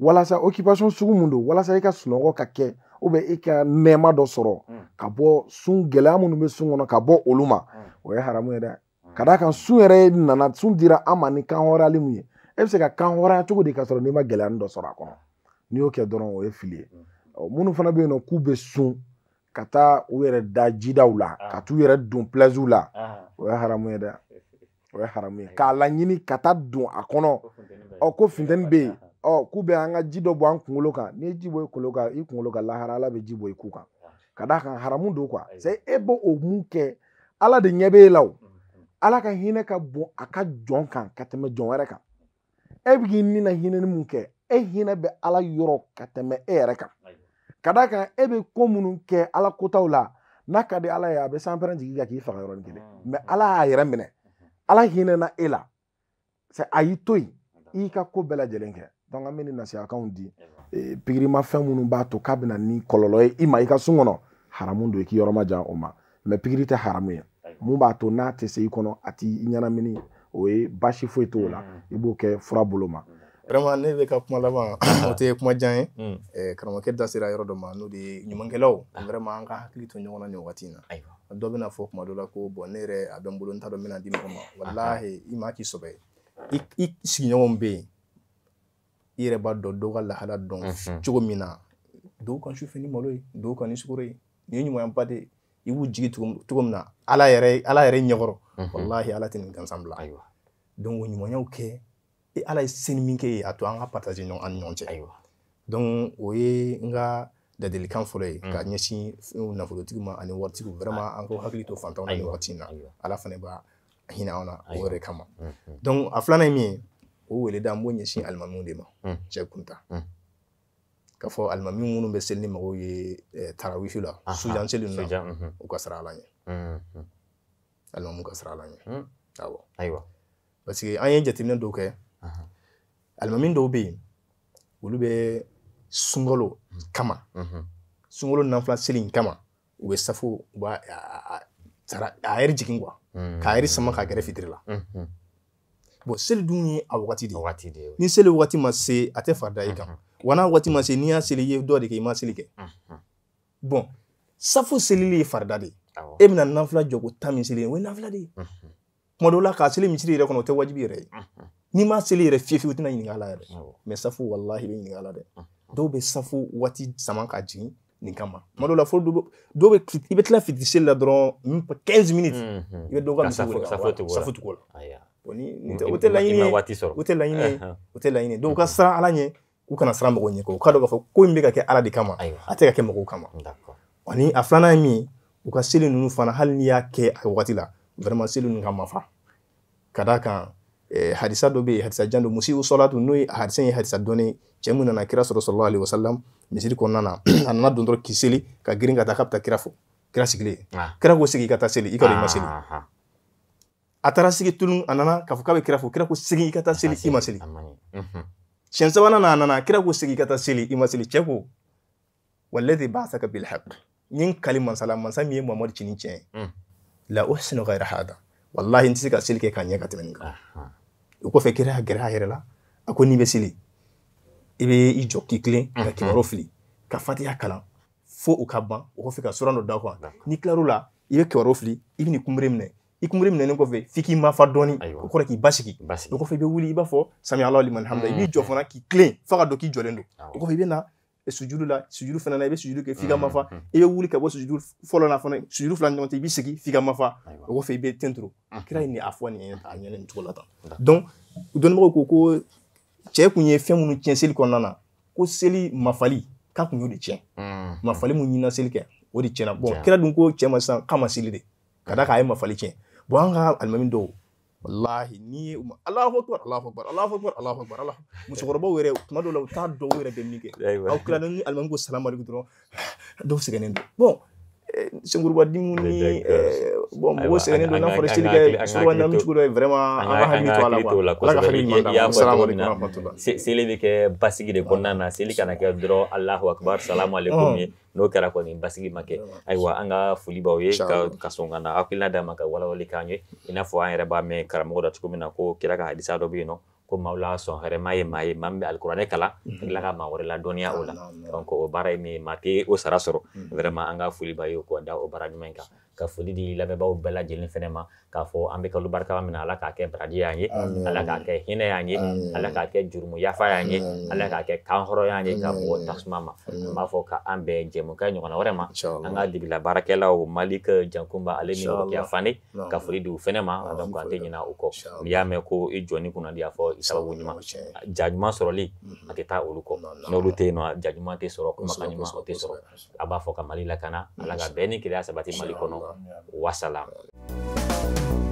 walasa okipasɔn sugu mun do walasa i ka sunɔgɔ ka kɛ ou bien i ka nɛɛma dɔ sɔrɔ mm. ka bɔ sun gɛlɛya minnu bɛ sun kɔnɔ ka bɔ olu ma mm. o ye haramu ye dɛ ka d'a kan sun yɛrɛ nana sun dira an ma ni kan hɔrɔnyali mun ye e bɛ se ka kan hɔrɔnya cogo di ka sɔrɔ n'i ma gɛlɛya dɔ sɔrɔ a kɔnɔ n'i y'o kɛ dɔrɔn o ye fili ye ɔ minnu fana bɛ yen nɔ k'u bɛ sun ka taa u yɛrɛ da jidaw la ah. ka t'u yɛrɛ don plɛziw la o ye haramu ye dɛ o ye haramu ye k'a laɲini ka taa don a kɔnɔ ɔ ko funteni bɛ yen ɔ k'u bɛ an ka ji dɔ bɔ an kunkolo kan n'i ye ji bɔ i kunkolo kan i kunkolo ka lahara ala bɛ ji bɔ i kun kan ah. ka d'a kan haramu don kuwa c'est e b'o o mun kɛ ala de ɲɛ bɛ e la o mm, mm. ala ka hinɛ ka bon a ka jɔn kan ka tɛmɛ jɔn wɛrɛ kan e bɛ k'i ni na hinɛni mun kɛ e hinɛ bɛ ala yɔrɔ ka tɛmɛ e yɛrɛ kan ka d'a kan e bɛ ko minnu kɛ ala kotaw la n'a ka di ala ye a bɛ sanpɛrɛn jigin ka k'i faga yɔrɔnin kelen mɛ mm, ala y'a yɛrɛ minɛ ala hinɛ na e la sɛ a y'i to yen i y'i ka ko bɛɛ lajɛlen kɛ donc an bɛ nin nasihakanw di pikirimafɛn minnu b'a to k'a bɛna ni kɔlɔlɔ ye i ma i ka sun kɔnɔ haramu don i k'i yɔrɔ ma jan o ma mɛ pikiri tɛ haramu ye mun b'a to n'a tɛ se i kɔnɔ a t'i ɲɛnamini o ye basi foyi t'o la mm. i b'o kɛ fura bolo ma. Mm. vraiment ne bɛ ka kuma laban *coughs* o tɛ kuma jan ye mm. karamɔgɔkɛ da sera yɔrɔ dɔ ma n'o de ye ɲumankɛlaw ah. vraiment an ka hakili to ɲɔgɔn na nin wagati in na dɔ bɛna fɔ kuma dɔ la ko bɔn ne yɛrɛ a bɛ n bolo n t'a dɔn n bɛna di mɔgɔ ma walahi i ma k'i sɔbɛ i sigiɲɔgɔnw bɛ yen i yɛrɛ b'a dɔn dɔw ka lahala dɔn cogo min na dɔw kan sufɛ ni malo ye dɔw kan ni sukoro ye nin ye ɲumanyaba de ye i b'u jigi cogo min na ala yɛrɛ ala yɛrɛ ɲɛkɔrɔ walahi ala tɛ nin gansan bila donc ɲumanyaw kɛ e ala ye seni min kɛ ye a to an ka partager ɲɔgɔn an ni ɲɔgɔn cɛ donc o ye n ka ladilikan fɔlɔ ye ka mm. ɲɛsin nafolotigi ma ani waritigiw vraiment an k'aw hakili to fantanw na nin wagati in na Ala fana b'a hinɛ anw na o yɛrɛ kama mm-hmm. donc a filanan ye min ye o weleda n b'o ɲɛsin alimamiw de ma mm. Cɛ Kunta mm. k'a fɔ alimami minnu bɛ seli ni mɔgɔw ye eh, tarawihi la sujan seli ninnu na mm-hmm. u ka sira Ala ɲɛ mm-hmm. alimamiw ka sira Ala ɲɛ awɔ ayiwa parce que an ye jateminɛ dɔw kɛ alimami dɔw bɛ yen olu bɛ sunkalo kama mhm. sunkalo nanfila seli in kama u bɛ safo u b'a sara a yɛrɛ jigin kuwa k'a yɛrɛ sama k'a gɛrɛ fitiri la mhm. bɔn seli dun ye a wagati de ye ni seli wagati ma se a tɛ farida i kan mhm. wa n'a wagati ma se n'i y'a seli i ye dɔ de kɛ i ma seli kɛ bɔn safo selili ye farida e de ye e bɛna nanfila jɔ ko tan min seli o ye nanfila de ye kuma dɔw la k'a seli misiri yɛrɛ kɔnɔ o tɛ wajibi yɛrɛ ye n'i ma seli yɛrɛ fiyewu i tɛna ɲininka a la yɛrɛ mɛ safo walahi i bɛ ɲininka a la dɛ dɔw bɛ safo waati sama ka jigin nin kama tuma dɔw la fo dɔw bɛ i bɛ tila fitiriseli la dɔrɔn quinze minutes i bɛ dɔw ka misi wele safo tugu la o tɛ laɲini ye o tɛ laɲini ye o tɛ laɲini ye dɔw ka siran ala ɲɛ u kana siran mɔgɔw ɲɛ kɔ u k'a dɔn k'a fɔ ko in bɛ ka kɛ ala de kama a tɛ ka kɛ mɔgɔw kama ani a filanan ye min ye u ka seli ninnu fana hali n'i y'a kɛ a wagati la vraiment seli ninnu ka mafa ka d'a kan Eh, hadisa dɔ be yen hadisa jan don musiw sɔla n'o ye hadisa ye hadisa dɔɔni cɛ mun nana kira sɔrɔ sɔrɔla alayhi wa salam misiri kɔnɔna na *clears throat* a nana don dɔrɔn k'i seli ka girin ka taa k'a bɛ taa kira fo kira sigilen ah. kira ko sigi i ka taa seli i ka dɔn i ma seli ah, ah, a taara sigi tunu a nana k'a fɔ k'a bɛ kira fo kira ko sigi i ka taa seli i ma seli siɲɛ sabanan na a nana kira ko sigi i ka taa seli i ma seli cɛ ko waladi ba'athaka bil haqq nin kali mansala mansa min ye mamadu cini tiɲɛ mm. la uhsinu ghayra hada wallahi n tɛ se ka seli kɛ ka ɲɛ ka tɛmɛ nin kan o kɔfɛ kira y'a gɛrɛ a yɛrɛ la a ko n'i bɛ seli i bɛ i jɔ k'i tilen ka kibaru fili ka fatiya kalan fo u ka ban o kɔfɛ ka sura dɔ da kuwa n'i tilar'o la i bɛ kibaru fili i bɛ nin kunbere minɛ i kunbere minɛlen kɔfɛ f'i k'i mafa dɔɔni o kɔrɔ k'i basigi o kɔfɛ i bɛ wuli i b'a fɔ samiya Alahu liman hamida mhm. i b'i jɔ fana k'i tilen f'a ka dɔn k'i jɔlen don ah o kɔfɛ i bɛ na sujudu la sujudu fana na i bɛ sujudu kɛ f'i ka mm-hmm. mafa i bɛ wuli ka bɔ sujudu fɔlɔ la fana sujudu fila ni ɲɔgɔn cɛ i b'i sigi f'i ka mafa o kɔfɛ i bɛ tɛnturu mm-hmm. kira ye nin a fɔ nin ye a ɲɛna nin cogo la tan donc dɔnnibagaw ko ko cɛ kun ye fɛn minnu tiɲɛ seli kɔnɔna na ko seli mafali k'a kun y'o de tiɲɛ mm-hmm. mafali mun ɲinina seli kɛ o de tiɲɛna bon kira dun ko cɛ ma sisan k'a ma seli de ka d'a kan a ye mafali tiɲɛ bon an ka alimami dɔw walahi n'i ye alahu akbar alahu akbar alahu akbar alahu akbar alahu musokɔrɔbaw yɛrɛ tuma dɔw la u t'a dɔw yɛrɛ bɛ min kɛ aw tilalen ni alimami ko salamu alekum dɔrɔn dɔw sɛgɛnnen don senkuruba seli kɛ basigi de ah. kɔnɔna seli kana kɛ alahu akbar salamu alaikum ye n'o kɛra kɔni basigi ma kɛ ayiwa an ka foli b'aw ye ka sɔn ka hakilina d'an ka walawali k'an ye i n'a fɔ an yɛrɛ b'a mɛn karamɔgɔ da cogo min na ko kira ka hadisa dɔ bɛ yen nɔ ko mawla son hare ma ye maa ye maa min bɛ la kalan ka mhm. tila ka maa o la donc o baara mi min ye o sara sɔrɔ mhm. vraiment an ka bayo k'o da o bara ɲuman in kan ka fuli di lamɛnbaaw bɛɛ bela fɛnɛ ma k'a fɔ an bɛ kalo barikama min na ala k'a kɛ baraji y'an ye ala k'a kɛ hinɛ y'an ye ala k'a kɛ jurumu yafa y'an ye ala k'a kɛ kan hɔrɔn y'an ye k'a bɔ tasuma ma an b'a fɔ ka bɛn jɛmukan ɲɔgɔnna wɛrɛ ma an ka dibila baarakɛlaw jankunba ale ni fane ka foli di u fɛnɛ ma donc an tɛ ɲina o kɔ n'i y'a mɛn ko i jɔ ni kunna di fɔ i sababu ɲuman ja ɲuman sɔrɔli mm-hmm. a tɛ taa olu kɔ n'olu tɛ yen nɔ ja ɲuman tɛ sɔrɔ kumakan ɲuman o tɛ sɔrɔ a b'a fɔ ka mali lakana ala ka ni keleya sabati mali kɔnɔ you